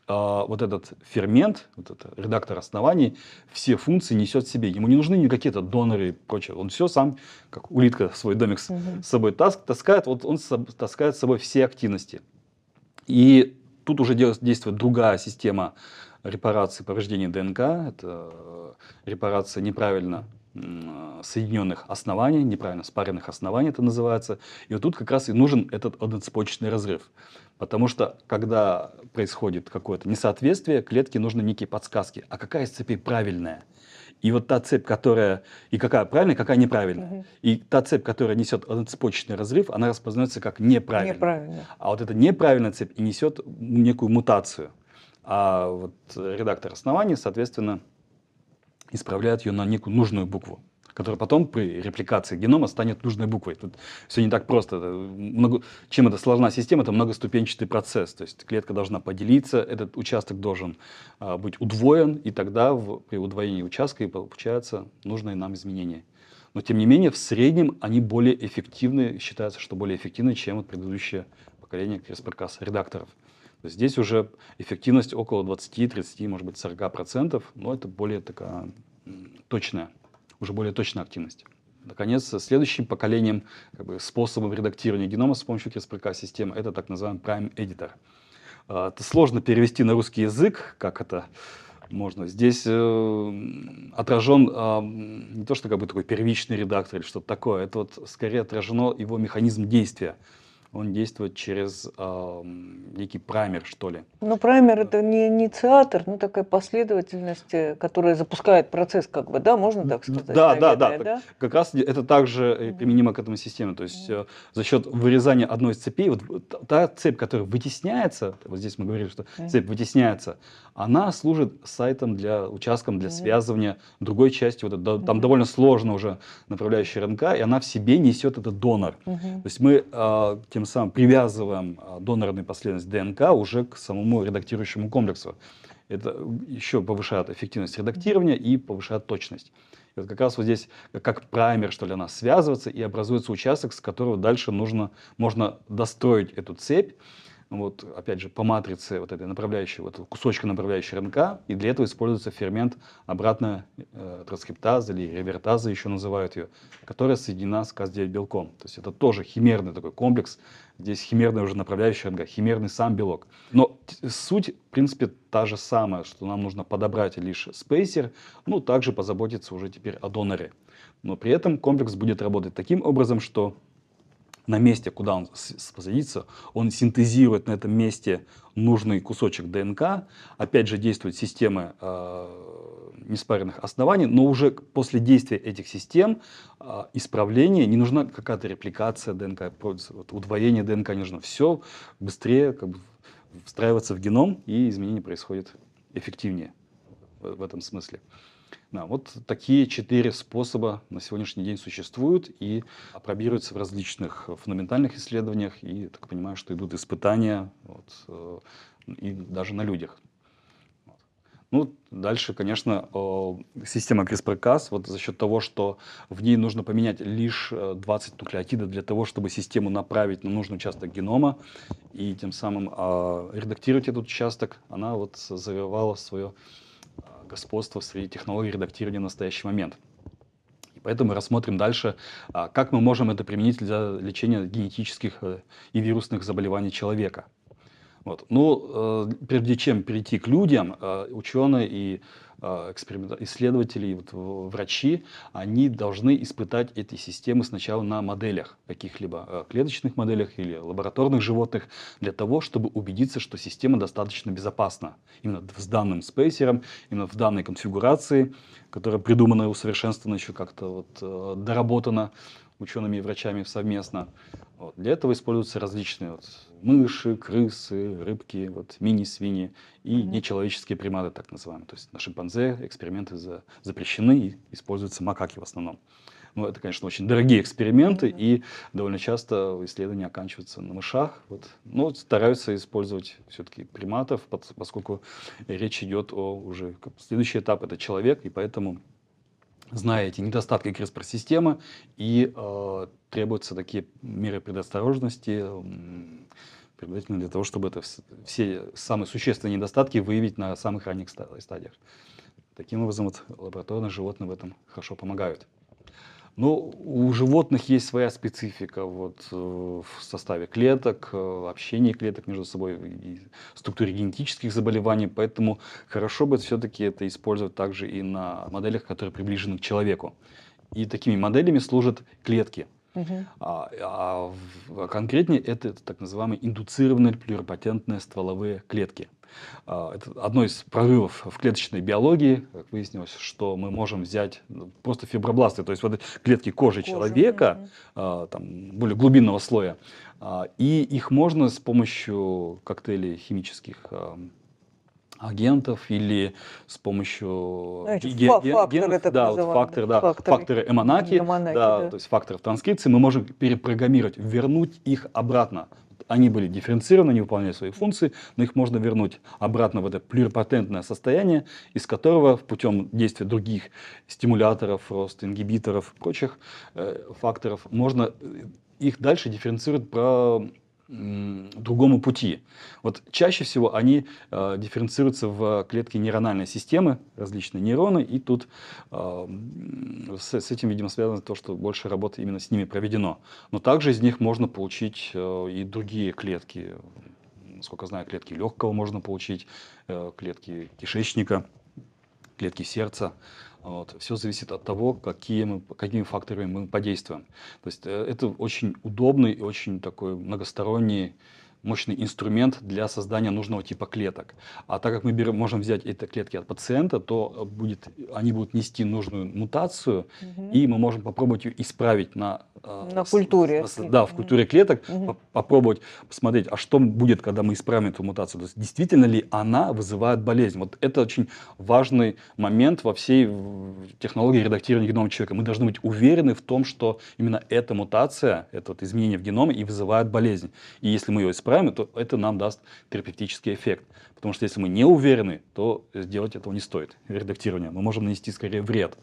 B: э, вот этот фермент, вот этот редактор оснований, все функции несет в себе. Ему не нужны никакие то доноры и прочее. Он все сам, как улитка, свой домик угу. Mm -hmm. с собой таск, таскает. Вот он таскает с собой все активности. И тут уже действует другая система репарации повреждений ДНК, это э, репарация неправильно соединенных оснований, неправильно спаренных оснований это называется. И вот тут как раз и нужен этот одноцепочечный разрыв. Потому что, когда происходит какое-то несоответствие, клетке нужны некие подсказки. А какая из цепей правильная? И вот та цепь, которая... И какая правильная, какая неправильная. Угу. И та цепь, которая несет одноцепочечный разрыв, она распознается как неправильная. неправильная. А вот эта неправильная цепь и несет некую мутацию а вот редактор основания, соответственно, исправляет ее на некую нужную букву которая потом при репликации генома станет нужной буквой. Тут все не так просто. много... Чем это сложна система, это многоступенчатый процесс. То есть клетка должна поделиться, этот участок должен а, быть удвоен, и тогда в... при удвоении участка и получаются нужные нам изменения. Но тем не менее, в среднем они более эффективны, считается, что более эффективны, чем вот предыдущее поколение CRISPR-Cas редакторов. Здесь уже эффективность около 20-30, может быть, 40%, но это более такая точная, уже более точная активность. Наконец, следующим поколением как бы, способом редактирования генома с помощью crispr системы это так называемый Prime Editor. А, это сложно перевести на русский язык, как это можно. Здесь э, отражен э, не то, что как бы такой первичный редактор или что-то такое, это вот скорее отражено его механизм действия он действует через э, некий праймер, что ли.
A: Ну, праймер это не инициатор, ну такая последовательность, э, которая запускает процесс, как бы, да, можно так сказать? Да, наверное, да, да, да.
B: Как раз это также э, применимо к этому системе. То есть э, за счет вырезания одной из цепей, вот та цепь, которая вытесняется, вот здесь мы говорили, что цепь вытесняется, она служит сайтом для участком для связывания другой части. Вот это, там довольно сложно уже направляющая РНК, и она в себе несет этот донор. То есть мы э, тем тем самым привязываем а, донорную последовательность ДНК уже к самому редактирующему комплексу. Это еще повышает эффективность редактирования и повышает точность. И вот как раз вот здесь, как праймер, что ли, она связывается, и образуется участок, с которого дальше нужно, можно достроить эту цепь вот, опять же, по матрице вот этой направляющей, вот кусочка направляющей РНК, и для этого используется фермент обратная э, транскриптаза или ревертаза, еще называют ее, которая соединена с Cas9-белком. То есть это тоже химерный такой комплекс, здесь химерная уже направляющая РНК, химерный сам белок. Но суть, в принципе, та же самая, что нам нужно подобрать лишь спейсер, ну, также позаботиться уже теперь о доноре. Но при этом комплекс будет работать таким образом, что на месте, куда он садится, он синтезирует на этом месте нужный кусочек ДНК. Опять же, действуют системы э, неспаренных оснований, но уже после действия этих систем э, исправления не нужна какая-то репликация ДНК, вот, удвоение ДНК не нужно. Все быстрее как бы, встраивается в геном, и изменения происходят эффективнее в, в этом смысле. Да, вот такие четыре способа на сегодняшний день существуют и опробируются в различных фундаментальных исследованиях. И, так понимаю, что идут испытания вот, э, и даже на людях. Ну, дальше, конечно, э, система CRISPR-Cas, вот за счет того, что в ней нужно поменять лишь 20 э, нуклеотидов для того, чтобы систему направить на нужный участок генома и тем самым а, редактировать этот участок, она вот завоевала свое господство среди технологий редактирования в настоящий момент. И поэтому рассмотрим дальше, а, как мы можем это применить для лечения генетических э, и вирусных заболеваний человека. Вот. Ну, э, прежде чем перейти к людям, э, ученые и Э, эксперимент... исследователи и вот врачи, они должны испытать эти системы сначала на моделях, каких-либо э, клеточных моделях или лабораторных животных, для того, чтобы убедиться, что система достаточно безопасна. Именно с данным спейсером, именно в данной конфигурации, которая придумана и усовершенствована еще как-то вот, э, доработана учеными и врачами совместно. Вот. Для этого используются различные вот, мыши, крысы, рыбки, вот мини-свиньи и mm-hmm. нечеловеческие приматы, так называемые. То есть на шимпанзе эксперименты за, запрещены и используются макаки в основном. Ну, это, конечно, очень дорогие эксперименты, mm-hmm. и довольно часто исследования оканчиваются на мышах. Вот. Но стараются использовать все-таки приматов, поскольку речь идет о уже... Следующий этап — это человек, и поэтому зная эти недостатки CRISPR-системы, и э, требуются такие меры предосторожности, предварительно для того, чтобы это все самые существенные недостатки выявить на самых ранних стадиях. Таким образом, вот лабораторные животные в этом хорошо помогают. Ну, у животных есть своя специфика вот, э, в составе клеток, э, общении клеток между собой, и структуре генетических заболеваний, поэтому хорошо бы все-таки это использовать также и на моделях, которые приближены к человеку. И такими моделями служат клетки – Угу. А, а конкретнее это, это так называемые индуцированные плюрипатентные стволовые клетки. А, это одно из прорывов в клеточной биологии, как выяснилось, что мы можем взять ну, просто фибробласты, то есть вот клетки кожи, кожи человека, угу. там, более глубинного слоя, а, и их можно с помощью коктейлей химических агентов или с помощью Знаете, ну, фактор,
A: да, вот
B: да, факторы, эманаки, эмонаки, да, да. то есть факторов транскрипции, мы можем перепрограммировать, вернуть их обратно. Они были дифференцированы, они выполняли свои функции, но их можно вернуть обратно в это плюрипатентное состояние, из которого путем действия других стимуляторов, рост ингибиторов прочих э, факторов можно э, их дальше дифференцировать про другому пути. Вот чаще всего они э, дифференцируются в клетке нейрональной системы, различные нейроны, и тут э, с, с этим, видимо, связано то, что больше работы именно с ними проведено. Но также из них можно получить э, и другие клетки. Сколько знаю, клетки легкого можно получить, э, клетки кишечника, клетки сердца. Вот. Все зависит от того, какие мы, какими факторами мы подействуем. То есть э, это очень удобный и очень такой многосторонний мощный инструмент для создания нужного типа клеток. А так как мы берем, можем взять эти клетки от пациента, то э, будет, они будут нести нужную мутацию, угу. и мы можем попробовать ее исправить на,
A: э, на э, культуре. С, да,
B: в культуре клеток, угу. по попробовать посмотреть, а что будет, когда мы исправим эту мутацию. То есть действительно ли она вызывает болезнь. Вот это очень важный момент во всей технологии редактирования генома человека. Мы должны быть уверены в том, что именно эта мутация, это вот изменение в геноме и вызывает болезнь. И если мы ее исправим, правильно, то это нам даст терапевтический эффект. Потому что если мы не уверены, то сделать этого не стоит, редактирование. Мы можем нанести скорее вред.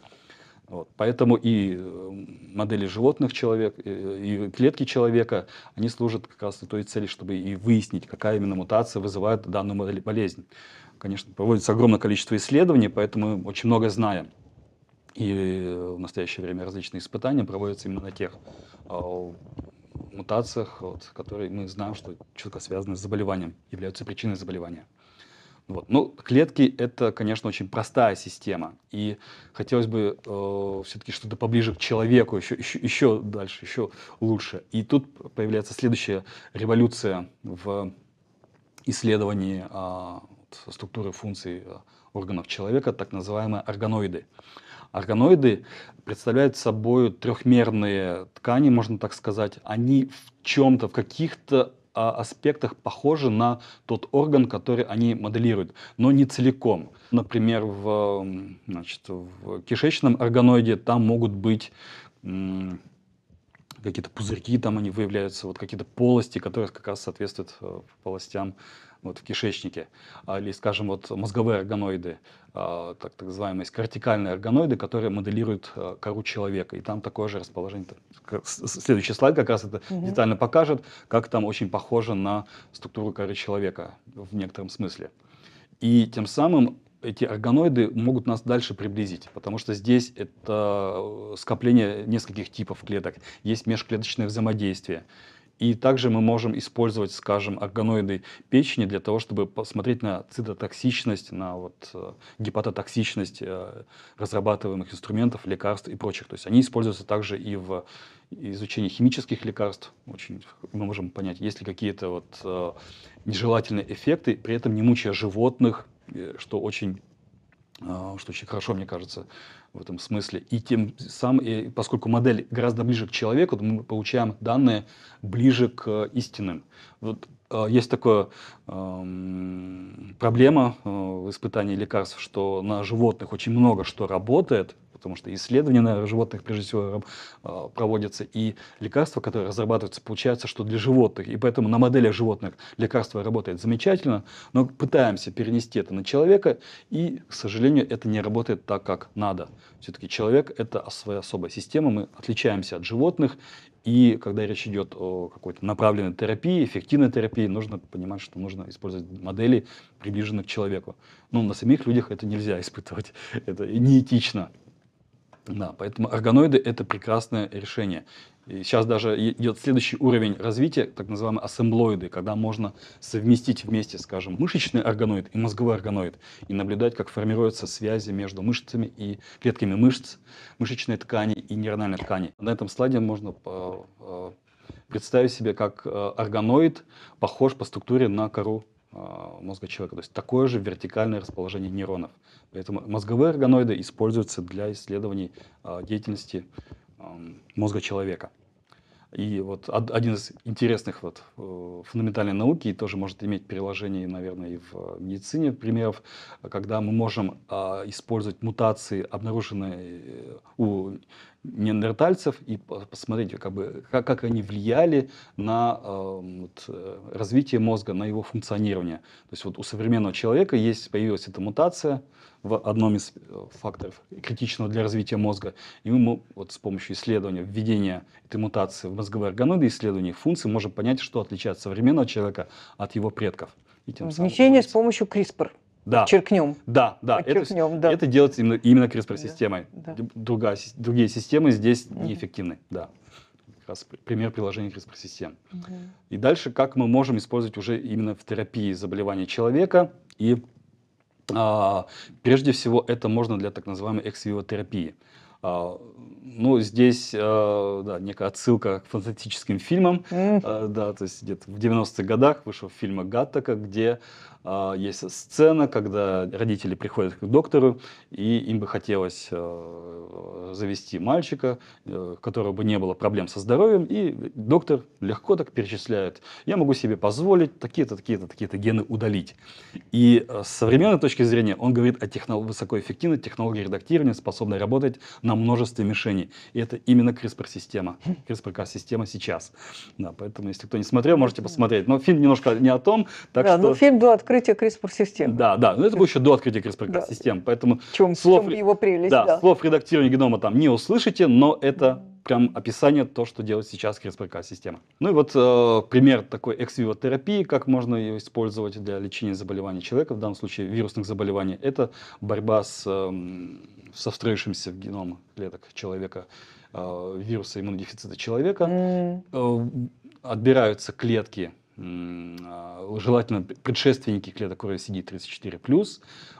B: Вот. Поэтому и э, модели животных человек, э, и клетки человека, они служат как раз той цели, чтобы и выяснить, какая именно мутация вызывает данную модель болезни. Конечно, проводится огромное количество исследований, поэтому мы очень много знаем. И э, в настоящее время различные испытания проводятся именно на тех а, мутациях, вот, которые мы знаем, что четко связаны с заболеванием, являются причиной заболевания. Вот. но ну, клетки — это, конечно, очень простая система. И хотелось бы э, все-таки что-то поближе к человеку, еще, еще, еще дальше, еще лучше. И тут появляется следующая революция в исследовании э, структуры функций а, органов человека, так называемые органоиды. Органоиды представляют собой трехмерные ткани, можно так сказать. Они в чем-то, в каких-то а, аспектах похожи на тот орган, который они моделируют, но не целиком. Например, в, значит, в кишечном органоиде там могут быть какие-то пузырьки, там они выявляются, вот какие-то полости, которые как раз соответствуют э, полостям вот в кишечнике, а, или, скажем, вот мозговые органоиды, а, так, так называемые кортикальные органоиды, которые моделируют а, кору человека. И там такое же расположение. Следующий слайд как раз это угу. детально покажет, как там очень похоже на структуру коры человека в некотором смысле. И тем самым эти органоиды могут нас дальше приблизить, потому что здесь это э, скопление нескольких типов клеток, есть межклеточное взаимодействие. И также мы можем использовать, скажем, органоиды печени для того, чтобы посмотреть на цитотоксичность, на вот э, гепатотоксичность э, разрабатываемых инструментов, лекарств и прочих. То есть они используются также и в изучении химических лекарств. Очень мы можем понять, есть ли какие-то вот э, нежелательные эффекты, при этом не мучая животных, что очень а, что очень хорошо, мне кажется, в этом смысле. И тем самым, и поскольку модель гораздо ближе к человеку, то мы получаем данные ближе к э, истинным. Вот э, есть такая эм, э, проблема в испытании лекарств, что на животных очень много что работает, потому что исследования на животных, прежде всего, а, проводятся, и лекарства, которые разрабатываются, получается, что для животных, и поэтому на моделях животных лекарство работает замечательно, но пытаемся перенести это на человека, и, к сожалению, это не работает так, как надо. Все-таки человек – это своя особая система, мы отличаемся от животных, и когда речь идет о какой-то направленной терапии, эффективной терапии, нужно понимать, что нужно использовать модели, приближенных к человеку. Но ну, на самих людях это нельзя испытывать, это неэтично. Да, поэтому органоиды – это прекрасное решение. И сейчас даже идет следующий уровень развития, так называемые ассемблоиды, когда можно совместить вместе, скажем, мышечный органоид и мозговой органоид, и наблюдать, как формируются связи между мышцами и клетками мышц, мышечной ткани и нейрональной ткани. На этом слайде можно э, э, представить себе, как э, органоид похож по структуре на кору а, мозга человека. То есть такое же вертикальное расположение нейронов. Поэтому мозговые органоиды используются для исследований а, деятельности мозга человека. И вот один из интересных вот э, фундаментальной науки, и тоже может иметь приложение, наверное, и в э, медицине примеров, когда мы можем а, использовать мутации, обнаруженные э, у неандертальцев и посмотреть, как, бы, как, как они влияли на э, вот, э, развитие мозга, на его функционирование. То есть вот у современного человека есть, появилась эта мутация в одном из э, факторов критичного для развития мозга. И мы вот с помощью исследования, введения этой мутации в мозговые органоиды, исследования их функций, можем понять, что отличает современного человека от его предков. И тем
A: Вмещение с помощью CRISPR.
B: Да. Подчеркнем. Да, да. Подчеркнем, это, да. это делается именно, именно CRISPR-системой. Да, Другая, другие системы здесь угу. неэффективны. Да. Как раз пример приложения CRISPR-систем. Угу. И дальше, как мы можем использовать уже именно в терапии заболевания человека. И а, прежде всего это можно для так называемой экс виво А, ну, здесь а, да, некая отсылка к фантастическим фильмам. Mm. А, да, то есть где-то в 90-х годах вышел фильм Гаттака, где э, есть сцена, когда родители приходят к доктору, и им бы хотелось э, завести мальчика, э, которого бы не было проблем со здоровьем, и доктор легко так перечисляет, я могу себе позволить такие-то, такие-то, такие-то гены удалить. И э, с современной точки зрения он говорит о техно- высокоэффективной технологии редактирования, способной работать на множестве мишеней. И это именно CRISPR-система, CRISPR-Cas-система сейчас. Да, поэтому, если кто не смотрел, можете посмотреть. Но фильм немножко не о том, так да, что... Ну, фильм был от открытия CRISPR-системы. Да, да, но это было еще до открытия CRISPR-систем, да. поэтому в чем, слов, в чем его прелесть. Да, да, слов редактирования генома там не услышите, но это прям описание то, что делает сейчас crispr система Ну и вот э, пример такой экс-виво как можно ее использовать для лечения заболеваний человека, в данном случае вирусных заболеваний, это борьба с э, эм, со встроившимся в геном клеток человека э, вируса иммунодефицита человека. Mm. Э, отбираются клетки а, желательно предшественники клеток крови CD34+,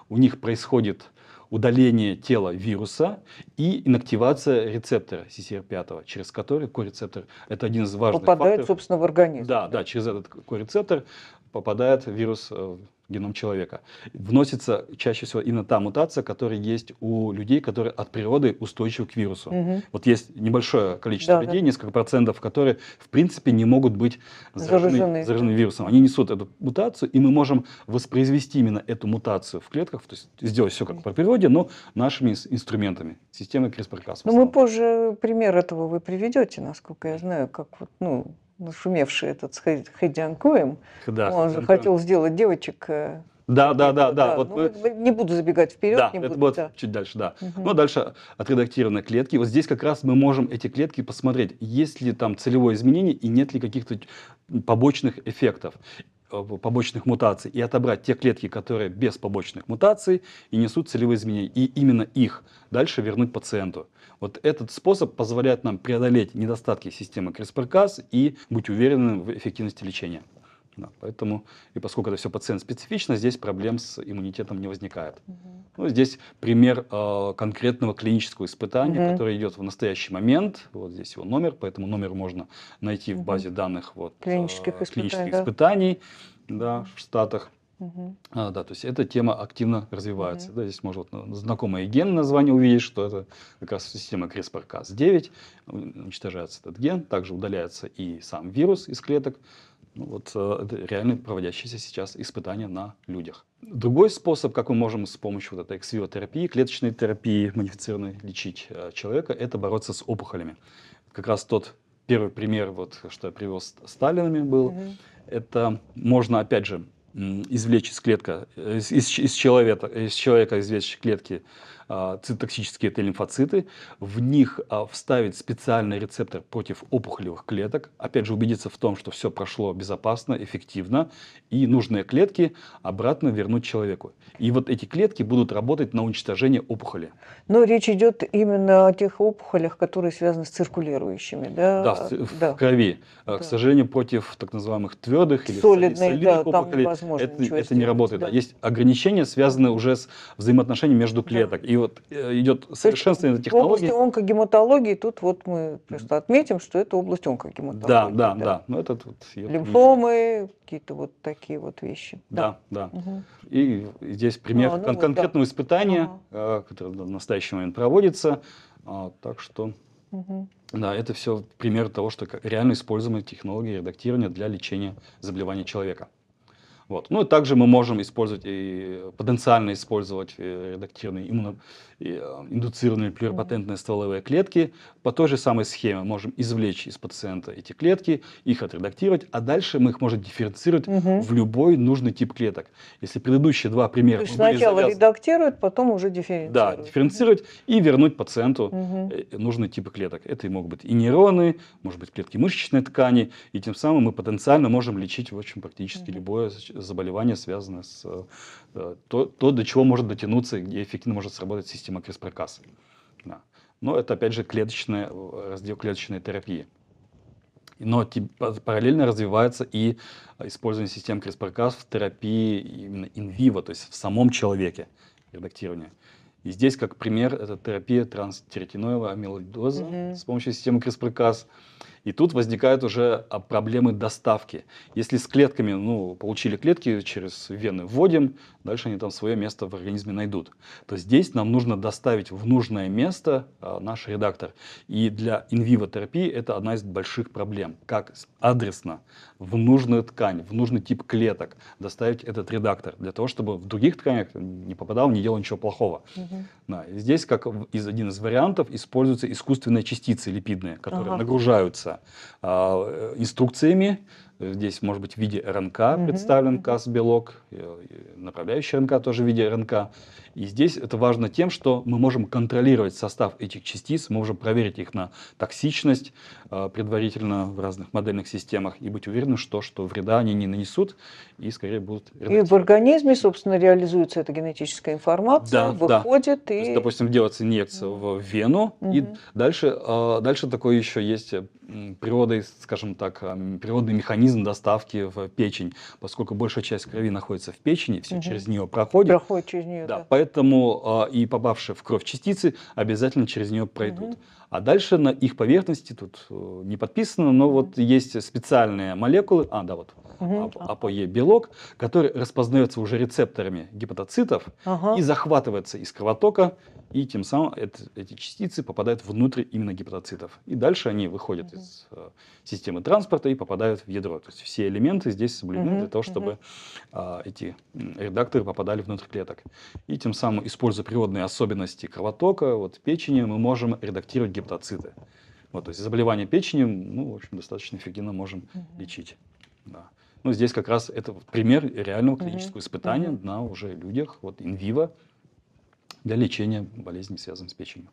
B: у них происходит удаление тела вируса и инактивация рецептора CCR5, через который корецептор, это один из важных Попадает, факторов. собственно, в организм. Да, да, через этот корецептор попадает вирус э, в геном человека. Вносится чаще всего именно та мутация, которая есть у людей, которые от природы устойчивы к вирусу. Угу. Вот есть небольшое количество да, людей, да. несколько процентов, которые в принципе не могут быть заражены, заражены. заражены вирусом. Они несут эту мутацию, и мы можем воспроизвести именно эту мутацию в клетках, то есть сделать все как по природе, но нашими инструментами, системой CRISPR-Cas. Но
A: ну, мы позже пример этого вы приведете, насколько я знаю, как вот, ну, нашумевший этот с Хайдянкуем. Да, он же хотел сделать девочек э,
B: да, да, да, да. Вот ну, мы... Не буду забегать вперед. Да, не это будет да. чуть дальше, да. Угу. а дальше отредактированы клетки. Вот здесь как раз мы можем эти клетки посмотреть, есть ли там целевое изменение и нет ли каких-то побочных эффектов. Э, побочных мутаций и отобрать те клетки, которые без побочных мутаций и несут целевые изменения, и именно их дальше вернуть пациенту. Вот этот способ позволяет нам преодолеть недостатки системы CRISPR-Cas и быть уверенным в эффективности лечения надо. Поэтому, и поскольку это все пациент специфично, здесь проблем с иммунитетом не возникает. Угу. Ну, здесь пример э, конкретного клинического испытания, угу. которое идет в настоящий момент. Вот здесь его номер, поэтому номер можно найти угу. в базе данных вот, клинических, э, клинических испытаний, испытаний да, в Штатах. Угу. А, да, то есть эта тема активно развивается. Угу. Да, здесь можно вот, э, знакомое ген название увидеть, что это как раз система CRISPR-Cas9. Уничтожается этот ген, также удаляется и сам вирус из клеток. Ну, вот э, это реально проводящиеся сейчас испытания на людях. Другой способ, как мы можем с помощью вот этой эксвиотерапии, клеточной терапии модифицированной лечить э, человека, это бороться с опухолями. Как раз тот первый пример, вот, что я привел с Сталинами был, угу. это можно, опять же, извлечь из клетка, э, из, из, из, человека, из человека извлечь клетки а, цитотоксические Т-лимфоциты, в них а, вставить специальный рецептор против опухолевых клеток, опять же убедиться в том, что все прошло безопасно, эффективно, и нужные клетки обратно вернуть человеку. И вот эти клетки будут работать на уничтожение опухоли.
A: Но речь идет именно о тех опухолях, которые связаны с циркулирующими, да? Да, в да.
B: крови. Э, да. К сожалению, против так называемых твердых или солидных, солидных да, опухолей это, это не работает. Да. Есть ограничения, связанные уже с взаимоотношениями между клеток. Да. И вот э, идет совершенствование технологий. В
A: области онкогематологии тут вот мы просто отметим, что это область онкогематологии. Да, да, да. да.
B: Ну, это вот, Лимфомы,
A: какие-то вот такие вот вещи.
B: Да, да. да. Угу. И здесь пример ну, а, ну кон вот, конкретного да. испытания, ага. Э, которое в настоящий момент проводится. А, так что... Угу. Да, это все пример того, что реально используемые технологии редактирования для лечения заболевания человека. Вот. Ну и также мы можем использовать и потенциально использовать э, редактированные иммуно э, индуцированные плюрипатентные стволовые клетки. По той же самой схеме можем извлечь из пациента эти клетки, их отредактировать, а дальше мы их можем дифференцировать угу. в любой нужный тип клеток. Если предыдущие два примера... То есть сначала завязаны,
A: редактируют, потом уже дифференцируют.
B: Да, дифференцировать и вернуть пациенту угу. Э, нужный тип клеток. Это и могут быть и нейроны, может быть клетки мышечной ткани, и тем самым мы потенциально можем лечить в общем практически угу. любое заболевания, связанные с э, то, то, до чего может дотянуться и где эффективно может сработать система CRISPR-Cas. Да. Но это, опять же, клеточная, э, раздел клеточной терапии. Но параллельно развивается и использование систем CRISPR-Cas в терапии именно in vivo, то есть в самом человеке редактирования. И здесь, как пример, это терапия транстеретиноевой амилоидоза mm-hmm. с помощью системы CRISPR-Cas. И тут возникают уже а, проблемы доставки. Если с клетками, ну, получили клетки, через вены вводим, дальше они там свое место в организме найдут. То здесь нам нужно доставить в нужное место а, наш редактор. И для инвивотерапии это одна из больших проблем. Как адресно в нужную ткань, в нужный тип клеток доставить этот редактор, для того, чтобы в других тканях не попадал, не делал ничего плохого. Угу. Да, здесь, как из, один из вариантов, используются искусственные частицы липидные, которые ага. нагружаются а, э, инструкциями. Здесь может быть в виде РНК представлен КАС-белок, направляющий РНК тоже в виде РНК. И здесь это важно тем, что мы можем контролировать состав этих частиц, мы можем проверить их на токсичность э, предварительно в разных модельных системах и быть уверены, что, что вреда они не нанесут и скорее будут И
A: в организме, собственно, реализуется эта генетическая информация, да, выходит да. и... Есть,
B: допустим, делается инъекция в вену, угу. и дальше, э, дальше такое еще есть природой, скажем так, э, природный механизм доставки в печень, поскольку большая часть крови находится в печени, все угу. через нее проходит. Проходит через нее, да. да поэтому э, и попавшие в кровь частицы обязательно через нее пройдут. Угу. А дальше на их поверхности, тут э, не подписано, но вот есть специальные молекулы, а, да, вот, угу. А, а, АПОЕ-белок, который распознается уже рецепторами гепатоцитов ага. и захватывается из кровотока, и тем самым это, эти частицы попадают внутрь именно гепатоцитов. И дальше они выходят угу. из э, системы транспорта и попадают в ядро. То есть все элементы здесь соблюдены угу. для того, чтобы э, эти редакторы попадали внутрь клеток. И тем самым, используя природные особенности кровотока, вот печени, мы можем редактировать гепатоциты. Вот, то есть заболевание печени, ну, в общем, достаточно эффективно можем угу. лечить. Да. Ну, здесь как раз это пример реального клинического угу. испытания угу. на уже людях, вот инвиво, для лечения болезней, связанных с печенью.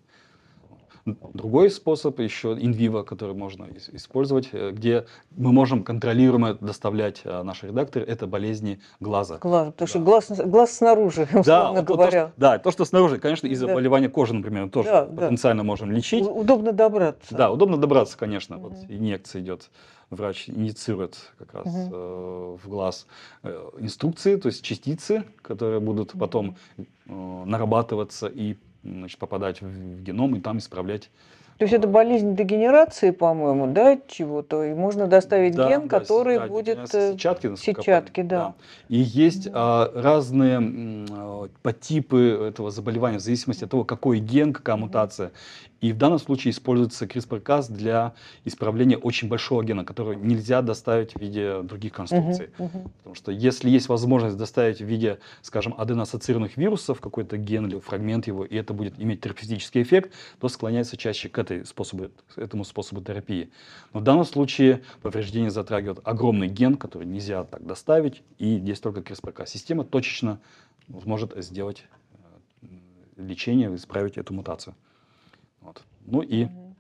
B: Другой способ еще инвива, который можно использовать, э, где мы можем контролируемо доставлять э, наши редакторы, это болезни глаза.
A: Глаз, потому да. что глаз, глаз снаружи, условно да, говоря. То,
B: что, да, то, что снаружи, конечно, и заболевания да. кожи, например, тоже да, потенциально да. можем лечить. Удобно добраться. Да, удобно добраться, конечно. Угу. Вот инъекция идет врач инициирует как раз угу. э, в глаз э, инструкции, то есть частицы, которые будут потом э, нарабатываться и значит, попадать в геном и там исправлять
A: то есть это болезнь дегенерации, по-моему, да, чего-то. И можно доставить да, ген, да, который да, будет э,
B: сетчатки, сетчатки да. да. И есть а, разные а, по типы этого заболевания в зависимости от того, какой ген, какая мутация. И в данном случае используется CRISPR-Cas для исправления очень большого гена, который нельзя доставить в виде других конструкций. Uh-huh, uh-huh. Потому что если есть возможность доставить в виде, скажем, аденоассоциированных вирусов какой-то ген или фрагмент его, и это будет иметь терапевтический эффект, то склоняется чаще к, этой способу, к этому способу терапии. Но в данном случае повреждение затрагивает огромный ген, который нельзя так доставить, и здесь только CRISPR-Cas. Система точечно сможет сделать э, лечение, исправить эту мутацию. Ну и, угу.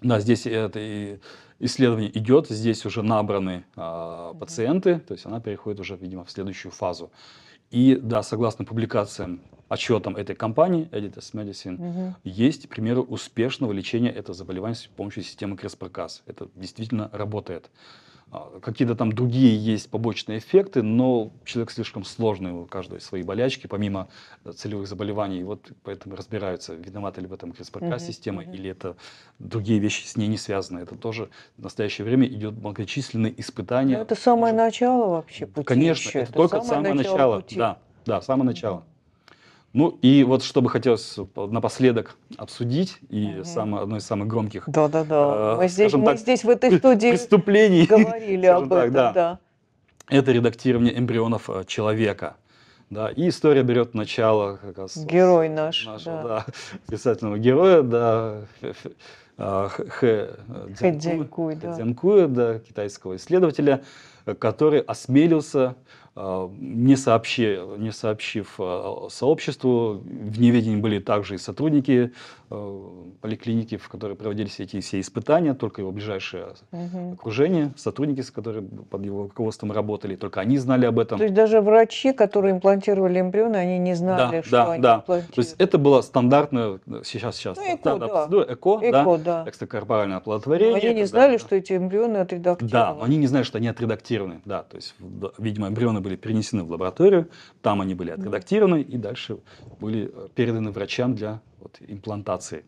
B: да, здесь это и исследование идет, здесь уже набраны э, угу. пациенты, то есть она переходит уже, видимо, в следующую фазу. И да, согласно публикациям, отчетам этой компании, Editas Medicine, угу. есть примеры успешного лечения этого заболевания с помощью системы CRISPR-Cas. Это действительно работает. А, какие-то там другие есть побочные эффекты, но человек слишком сложный, у каждого свои болячки, помимо э, целевых заболеваний. И вот поэтому разбираются, виновата ли в этом CRISPR-Cas-система, угу, или это другие вещи с ней не связаны. Это тоже в настоящее время идет многочисленные испытания. Но ну,
A: это самое начало вообще пути Конечно, еще. это, это только самое, начало, начало
B: пути. да. Да, с самого начала. Ну и вот чтобы бы хотелось напоследок обсудить, и угу. самое, одно из самых громких...
A: Да-да-да, э, мы, здесь, мы так, здесь в этой студии преступлений, говорили об так, этом, да. да.
B: Это редактирование эмбрионов э, человека. Да, и история берет начало как
A: раз... Герой наш, нашего, да. да.
B: Писательного героя, да, Хэ
A: Дзянкуя,
B: да. да, китайского исследователя, который осмелился Э, не, сообщи, не сообщив э, сообществу. В неведении были также и сотрудники Э, поликлиники, в которой проводились эти все испытания, только его ближайшее угу. окружение, сотрудники, с которыми под его руководством работали, только они знали об этом. То
A: есть даже врачи, которые имплантировали эмбрионы, они не знали, да, что да, они
B: да. имплантировали. То есть это было стандартное э, сейчас сейчас ну, ЭКО, да, да. Да, ЭКО, да, да. экстракорпоральное оплодотворение. Но они не знали,
A: да. что эти эмбрионы отредактированы.
B: Да, но они не знали, что они отредактированы, да, то есть, видимо, эмбрионы были перенесены в лабораторию, там они были отредактированы и дальше были э, переданы врачам для вот, имплантации.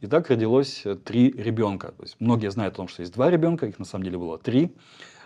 B: И так родилось э, три ребенка. То есть многие знают о том, что есть два ребенка, их на самом деле было три.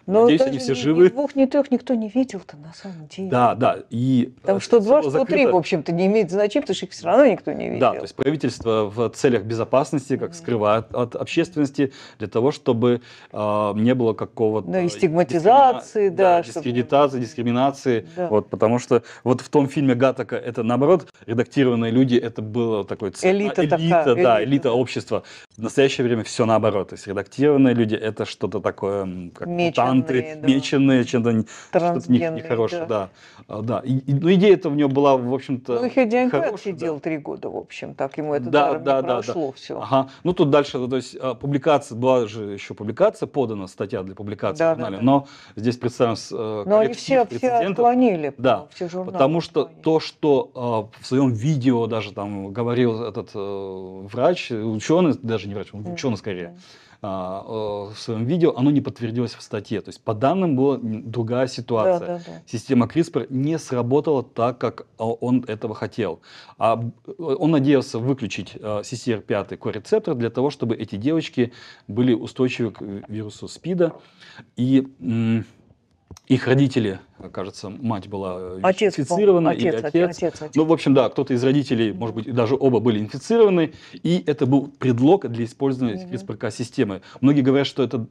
B: Но ну, Надеюсь, они все живы. Ни двух,
A: ни трех никто не видел-то на самом деле.
B: Да, да. И
A: Там э, что два, что три, в общем-то, не имеет значения, потому что их все равно никто не видел.
B: Да, то есть правительство в целях безопасности как скрывает от общественности для того, чтобы э, не было какого-то...
A: Ну и стигматизации, дискримина... да.
B: Дискредитации, чтобы... дискриминации. Да. Вот, потому что вот в том фильме Гатака это наоборот, редактированные люди, это было такой... Элита, а, элита такая. Да, элита. элита общества. В настоящее время все наоборот. То есть редактированные люди это что-то такое... Как Меченые мутанты, да. меченые, чем-то что-то не, нехорошее. Да. Да. А, да. И, ну, идея эта у него была, в общем-то, Ну, Хедиан сидел да. три года, в общем,
A: так ему это да, да, да, прошло да. все. Ага.
B: Ну, тут дальше, то есть, а, публикация, была же еще публикация, подана статья для публикации да, в журнале, да, да. но здесь представим э, Но они все, все отклонили, да, все журналы Потому что отклонили. то, что а, в своем видео даже там говорил этот э, врач, ученый, даже не врач, он ученый скорее, mm-hmm а, в своем видео, оно не подтвердилось в статье. То есть по данным была другая ситуация. Да, да, да. Система CRISPR не сработала так, как а, он этого хотел. А э, он надеялся выключить а, CCR5 корецептор для того, чтобы эти девочки были устойчивы к э, вирусу СПИДа. И их родители Э, кажется, мать была э, отец, инфицирована, отец, или отец. отец, отец. Ну, в общем, да, кто-то из родителей, может быть, даже оба были инфицированы, и это был предлог для использования угу. CRISPR-Cas-системы. Многие говорят, что это в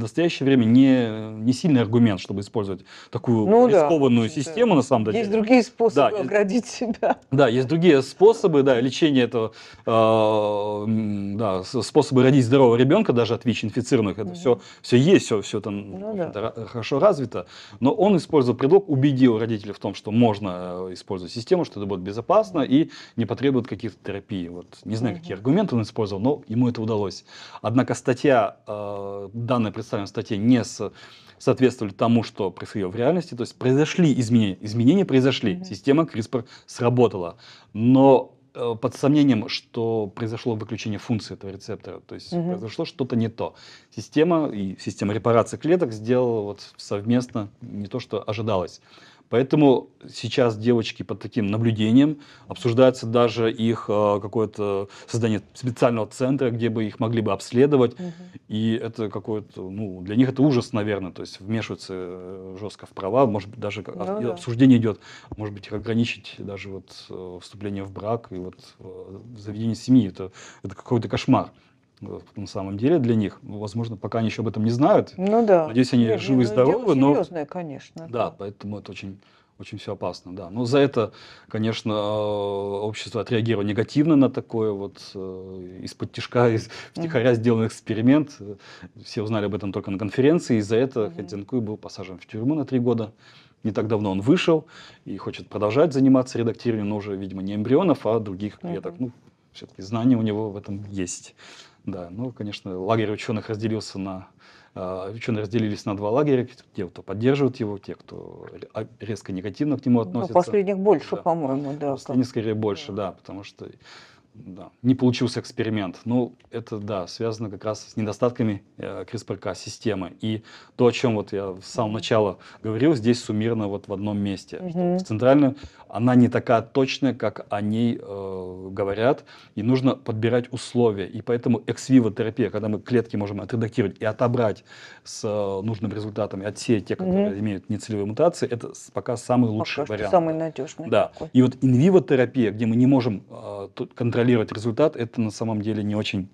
B: настоящее время не, не сильный аргумент, чтобы использовать такую ну, рискованную да, систему, на самом деле. Есть
A: другие способы да, оградить себя.
B: Да, есть другие способы, да, лечения этого, э, да, способы родить здорового ребенка, даже от ВИЧ-инфицированных, это угу. все, все есть, все, все там ну, да. хорошо развито, но он использует использовал предлог, убедил родителей в том, что можно э, использовать систему, что это будет безопасно и не потребует каких-то терапий. Вот, не знаю, какие аргументы он использовал, но ему это удалось. Однако статья, э, данная представленная статья не с, соответствовали тому, что происходило в реальности. То есть произошли изменения, изменения произошли, система CRISPR сработала. Но Э, под сомнением, что произошло выключение функции этого рецептора, то есть угу. произошло что-то не то. Система и система репарации клеток сделала вот совместно не то, что ожидалось. Поэтому сейчас девочки под таким наблюдением, обсуждается даже их э, какое-то создание специального центра, где бы их могли бы обследовать. Угу. И это какое-то, ну, для них это ужас, наверное, то есть вмешиваются э, жестко в права, может быть, даже ну, да. обсуждение идет, может быть, ограничить даже вот э, вступление в брак и вот э, заведение семьи. Это, это какой-то кошмар на самом деле для них. Ну, возможно, пока они еще об этом не знают. Ну да. Надеюсь, они Нет, живы и ну, здоровы. Но... Серьезное, конечно. Да, поэтому это очень очень все опасно, да. Но за это, конечно, э, общество отреагировало негативно на такое вот э, из-под тяжка, из втихаря сделан эксперимент. Все узнали об этом только на конференции, и за это mm-hmm. Хатзенкуй был посажен в тюрьму на три года. Не так давно он вышел и хочет продолжать заниматься редактированием, но уже, видимо, не эмбрионов, а других клеток. mm Ну, все-таки знания у него в этом есть. Да, ну, конечно, лагерь ученых разделился на а, ученые разделились на два лагеря, те, кто поддерживают его, те, кто а, резко негативно к нему относится. Ну,
A: последних больше, да. по-моему, да. Последних
B: скорее больше, да, потому что да, не получился эксперимент. Ну, это, да, связано как раз с недостатками э, crispr системы. И то, о чем вот я с самого начала говорил, здесь суммирно вот в одном месте. Mm -hmm. она не такая точная, как о ней э, говорят, и нужно подбирать условия. И поэтому экс терапия когда мы клетки можем отредактировать и отобрать с э, нужным результатом, и отсеять те, которые mm имеют нецелевые мутации, это пока самый лучший пока вариант. самый
A: надежный. Да.
B: Такой. И вот инвиво-терапия, где мы не можем э, контролировать контролировать результат, это на самом деле не очень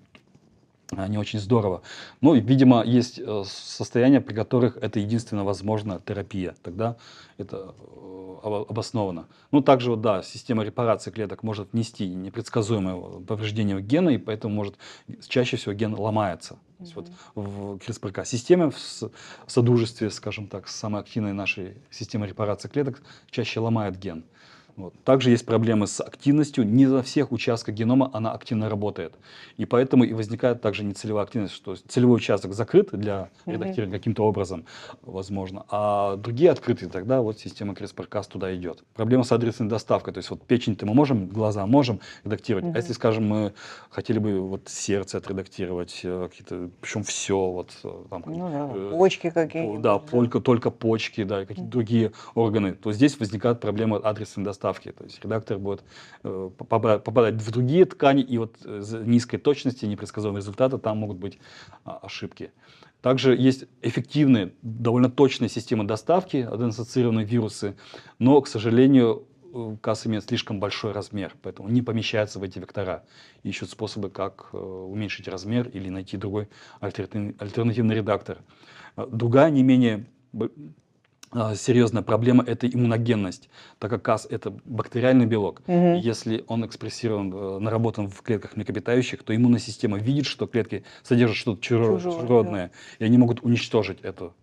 B: а, не очень здорово. Ну, видимо, есть э, состояния, при которых это единственно возможна терапия. Тогда это э, обосновано. Ну, также, вот, да, система репарации клеток может нести непредсказуемое повреждение гена, и поэтому может чаще всего ген ломается. Mm-hmm. вот в CRISPR-K системе в содружестве, скажем так, с самой активной нашей системой репарации клеток чаще ломает ген. mm вот. Также есть проблемы с активностью. Не на всех участках генома она активно работает. И поэтому и возникает также нецелевая активность, что целевой участок закрыт для редактирования каким-то образом, возможно, а другие открыты, тогда вот система CRISPR-Cas туда идет. Проблема с адресной доставкой, то есть вот печень-то мы можем, глаза можем редактировать, mm а если, скажем, мы хотели бы вот сердце отредактировать, э, какие-то, причем все, вот э, там... Ну да, э, почки какие-то. Да, только, только почки, да, и какие-то mm другие органы, то здесь возникает проблема адресной доставки ставки. То есть редактор будет э, попадать в другие ткани, и вот из-за э, низкой точности, непредсказуемого результата там могут быть а, ошибки. Также есть эффективные, довольно точные системы доставки, аденсоцированные вирусы, но, к сожалению, э, касс имеет слишком большой размер, поэтому не помещаются в эти вектора. Ищут способы, как уменьшить размер или найти другой альтернативный редактор. Другая не менее Э, серьезная проблема – это иммуногенность, так как КАС – это бактериальный белок. Угу. Если он экспрессирован, э, наработан в клетках млекопитающих, то иммунная система видит, что клетки содержат что-то чужеродное, Чужое, да. и они могут уничтожить эту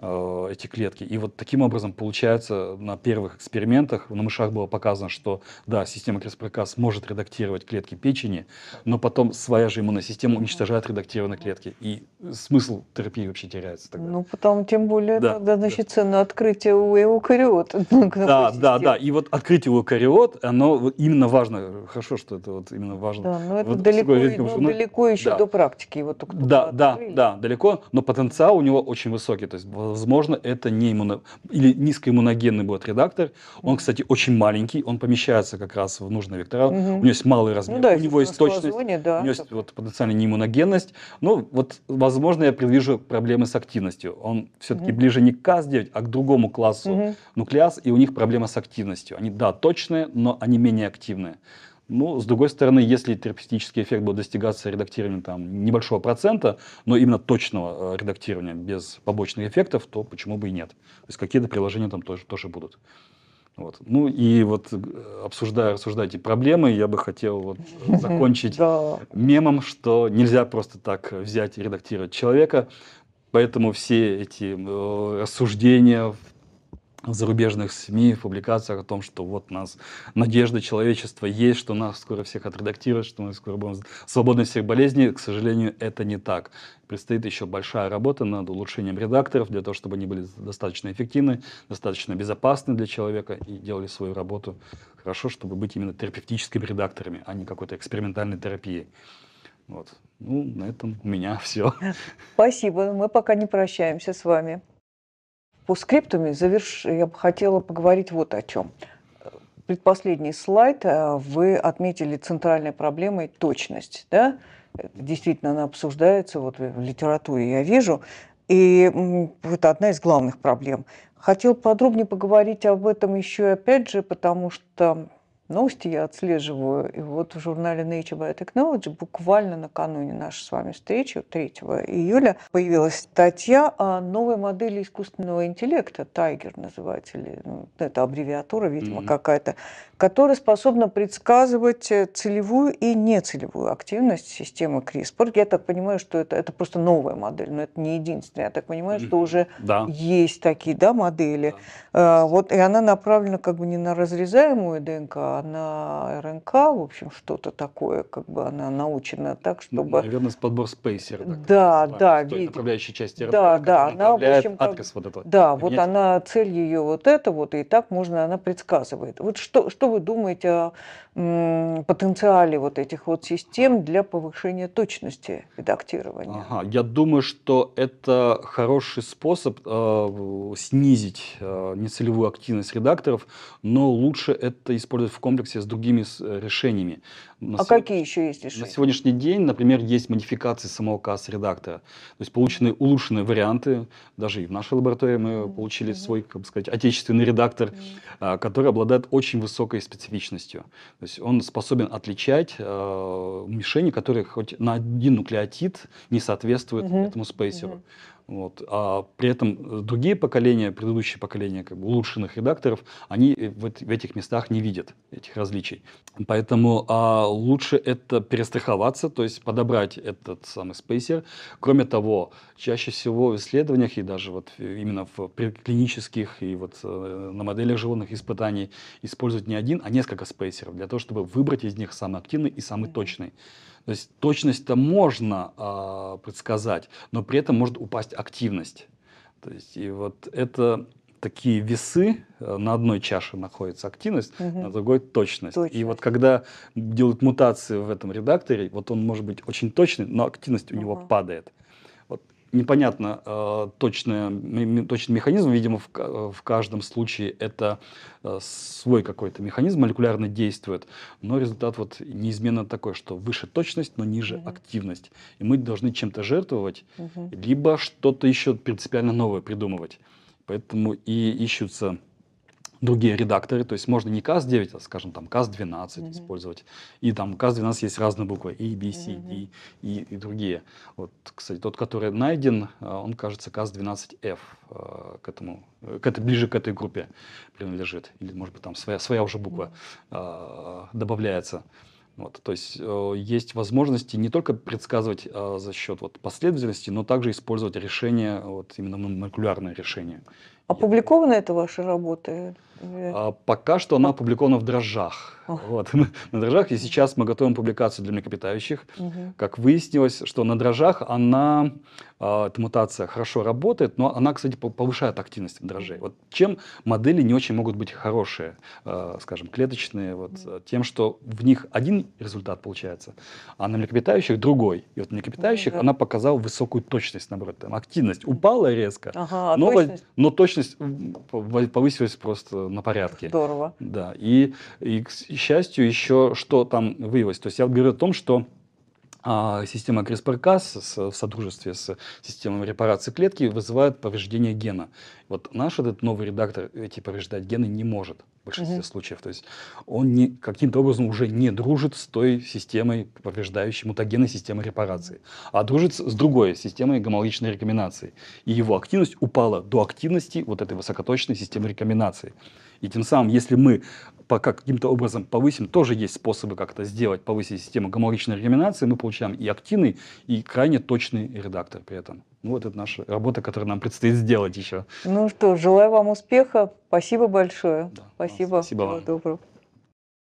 B: Э, эти клетки. И вот таким образом получается на первых экспериментах, на мышах было показано, что да, система CRISPR-Cas может редактировать клетки печени, но потом своя же иммунная система уничтожает редактированные клетки. И смысл терапии вообще теряется тогда. Ну,
A: потом тем более да, тогда, значит, да. цена открытия у эукариот. Ну, да,
B: да, да. И вот открытие эукариот, оно именно важно. Хорошо, что это вот именно важно. Да, но это вот далеко, великом, ну, ну, далеко еще да. до
A: практики. Его только да,
B: да, да, далеко, но потенциал у него очень высокий. То есть, возможно, это не иммуно... или низкоиммуногенный будет редактор. Он, кстати, очень маленький, он помещается как раз в нужный вектора. Угу. У него есть малый размер, ну, да, у него есть точность, зоне, да, у него есть вот, потенциально неиммуногенность. Но ну, вот, возможно, я предвижу проблемы с активностью. Он все-таки угу. ближе не к КАС-9, а к другому классу угу. нуклеаз, и у них проблема с активностью. Они, да, точные, но они менее активные. Ну, с другой стороны, если терапевтический эффект будет достигаться редактированием там, небольшого процента, но именно точного э, редактирования без побочных эффектов, то почему бы и нет? То есть какие-то приложения там тоже, тоже будут. Вот. Ну и вот э, обсуждая, рассуждая эти проблемы, я бы хотел вот закончить мемом, что нельзя просто так взять и редактировать человека. Поэтому все эти э, рассуждения в зарубежных СМИ, в публикациях о том, что вот у нас надежда человечества есть, что нас скоро всех отредактируют, что мы скоро будем свободны от всех болезней. К сожалению, это не так. Предстоит еще большая работа над улучшением редакторов, для того, чтобы они были достаточно эффективны, достаточно безопасны для человека и делали свою работу хорошо, чтобы быть именно терапевтическими редакторами, а не какой-то экспериментальной терапией. Вот. Ну, на этом у меня все.
A: Спасибо. Мы пока не прощаемся с вами по скриптуме заверш... я бы хотела поговорить вот о чем. Предпоследний слайд э, вы отметили центральной проблемой точность. Да? Действительно, она обсуждается вот в литературе, я вижу. И это одна из главных проблем. Хотел подробнее поговорить об этом еще опять же, потому что новости я отслеживаю. И вот в журнале Nature Biotechnology буквально накануне нашей с вами встречи, 3 июля, появилась статья о новой модели искусственного интеллекта, Tiger, называется, или, ну, это аббревиатура, видимо, mm-hmm. какая-то, которая способна предсказывать э, целевую и нецелевую активность системы CRISPR. Я так понимаю, что это, это просто новая модель, но это не единственная. Я так понимаю, mm-hmm. что уже да. есть такие да, модели. Да. А, вот, и она направлена как бы не на разрезаемую ДНК, а на РНК, в общем, что-то такое, как бы она научена так, ну, чтобы... Наверное, с подбор спейсера.
B: Да,
A: да. Видит... Направляющей
B: части РНК, да, да, она, в общем, адрес вот этот. Да, вот
A: она, цель ее вот это вот, и так можно, она предсказывает. Вот что, что вы думаете о потенциале вот этих вот систем для повышения точности редактирования.
B: Ага. Я думаю, что это хороший способ э, снизить э, нецелевую активность редакторов, но лучше это использовать в комплексе с другими э, решениями. На а сего...
A: какие еще есть решения? На
B: сегодняшний день, например, есть модификации самого КАС-редактора. То есть получены улучшенные варианты. Даже и в нашей лаборатории мы получили mm-hmm. свой, как бы сказать, отечественный редактор, mm-hmm. который обладает очень высокой специфичностью. То есть он способен отличать э, мишени, которые хоть на один нуклеотид не соответствуют mm-hmm. этому спейсеру. Mm-hmm. Вот. А при этом э, другие поколения, предыдущие поколения как бы улучшенных редакторов, они э, в, в этих местах не видят этих различий. Поэтому а лучше это перестраховаться, то есть подобрать этот самый спейсер. Кроме того, чаще всего в исследованиях и даже вот э, именно в клинических и вот на моделях животных испытаний использовать не один, а несколько спейсеров для того, чтобы выбрать из них самый активный и самый точный. То есть точность-то можно э, предсказать, но при этом может упасть активность. То есть и вот это такие весы, э, на одной чаше находится активность, угу. на другой точность. точность. И вот когда делают мутации в этом редакторе, вот он может быть очень точный, но активность у угу. него падает непонятно э, точный, точный механизм, видимо, в, каждом случае это э, свой какой-то механизм молекулярно действует, но результат вот неизменно такой, что выше точность, но ниже угу. активность. И мы должны чем-то жертвовать, угу. либо что-то еще принципиально новое придумывать. Поэтому и ищутся другие редакторы, то есть можно не CAS-9, а, скажем, там CAS-12 mm-hmm. использовать. И там CAS-12 есть разные буквы, A, B, C, mm-hmm. и, и другие. Вот, кстати, тот, который найден, э, он, кажется, CAS-12F э, к этому, э, к этой, ближе к этой группе принадлежит. Или, может быть, там своя, своя уже буква mm-hmm. добавляется. Вот, то есть есть возможности не только предсказывать за счет вот, последовательности, но также использовать решения, вот, именно ну, молекулярные решения
A: Опубликована эта ваша работа? А,
B: пока что она опубликована в дрожжах. Вот, на дрожжах. И сейчас мы готовим публикацию для млекопитающих. Угу. Как выяснилось, что на дрожжах она, а, эта мутация хорошо работает, но она, кстати, повышает активность дрожжей. Вот чем модели не очень могут быть хорошие, а, скажем, клеточные, вот, угу. тем, что в них один результат получается, а на млекопитающих другой. И вот на млекопитающих угу. она показала высокую точность, наоборот, там активность упала резко, ага, но, точность? но точность повысилась просто на порядке. Здорово. Да, и, и счастью, еще что там выявилось. То есть я вот говорю о том, что а система CRISPR-Cas в содружестве с системой репарации клетки вызывает повреждение гена. Вот наш этот новый редактор эти повреждать гены не может в большинстве mm-hmm. случаев. То есть он каким-то образом уже не дружит с той системой, повреждающей мутагенной системой репарации, а дружит с другой системой гомологичной рекомбинации И его активность упала до активности вот этой высокоточной системы рекомбинации. И тем самым, если мы пока каким-то образом повысим, тоже есть способы как-то сделать, повысить систему гомологичной регламинации, мы получаем и активный, и крайне точный редактор при этом. Ну, вот это наша работа, которую нам предстоит сделать еще.
A: Ну что, желаю вам успеха. Спасибо большое. Да, спасибо. Спасибо вам. Всего доброго.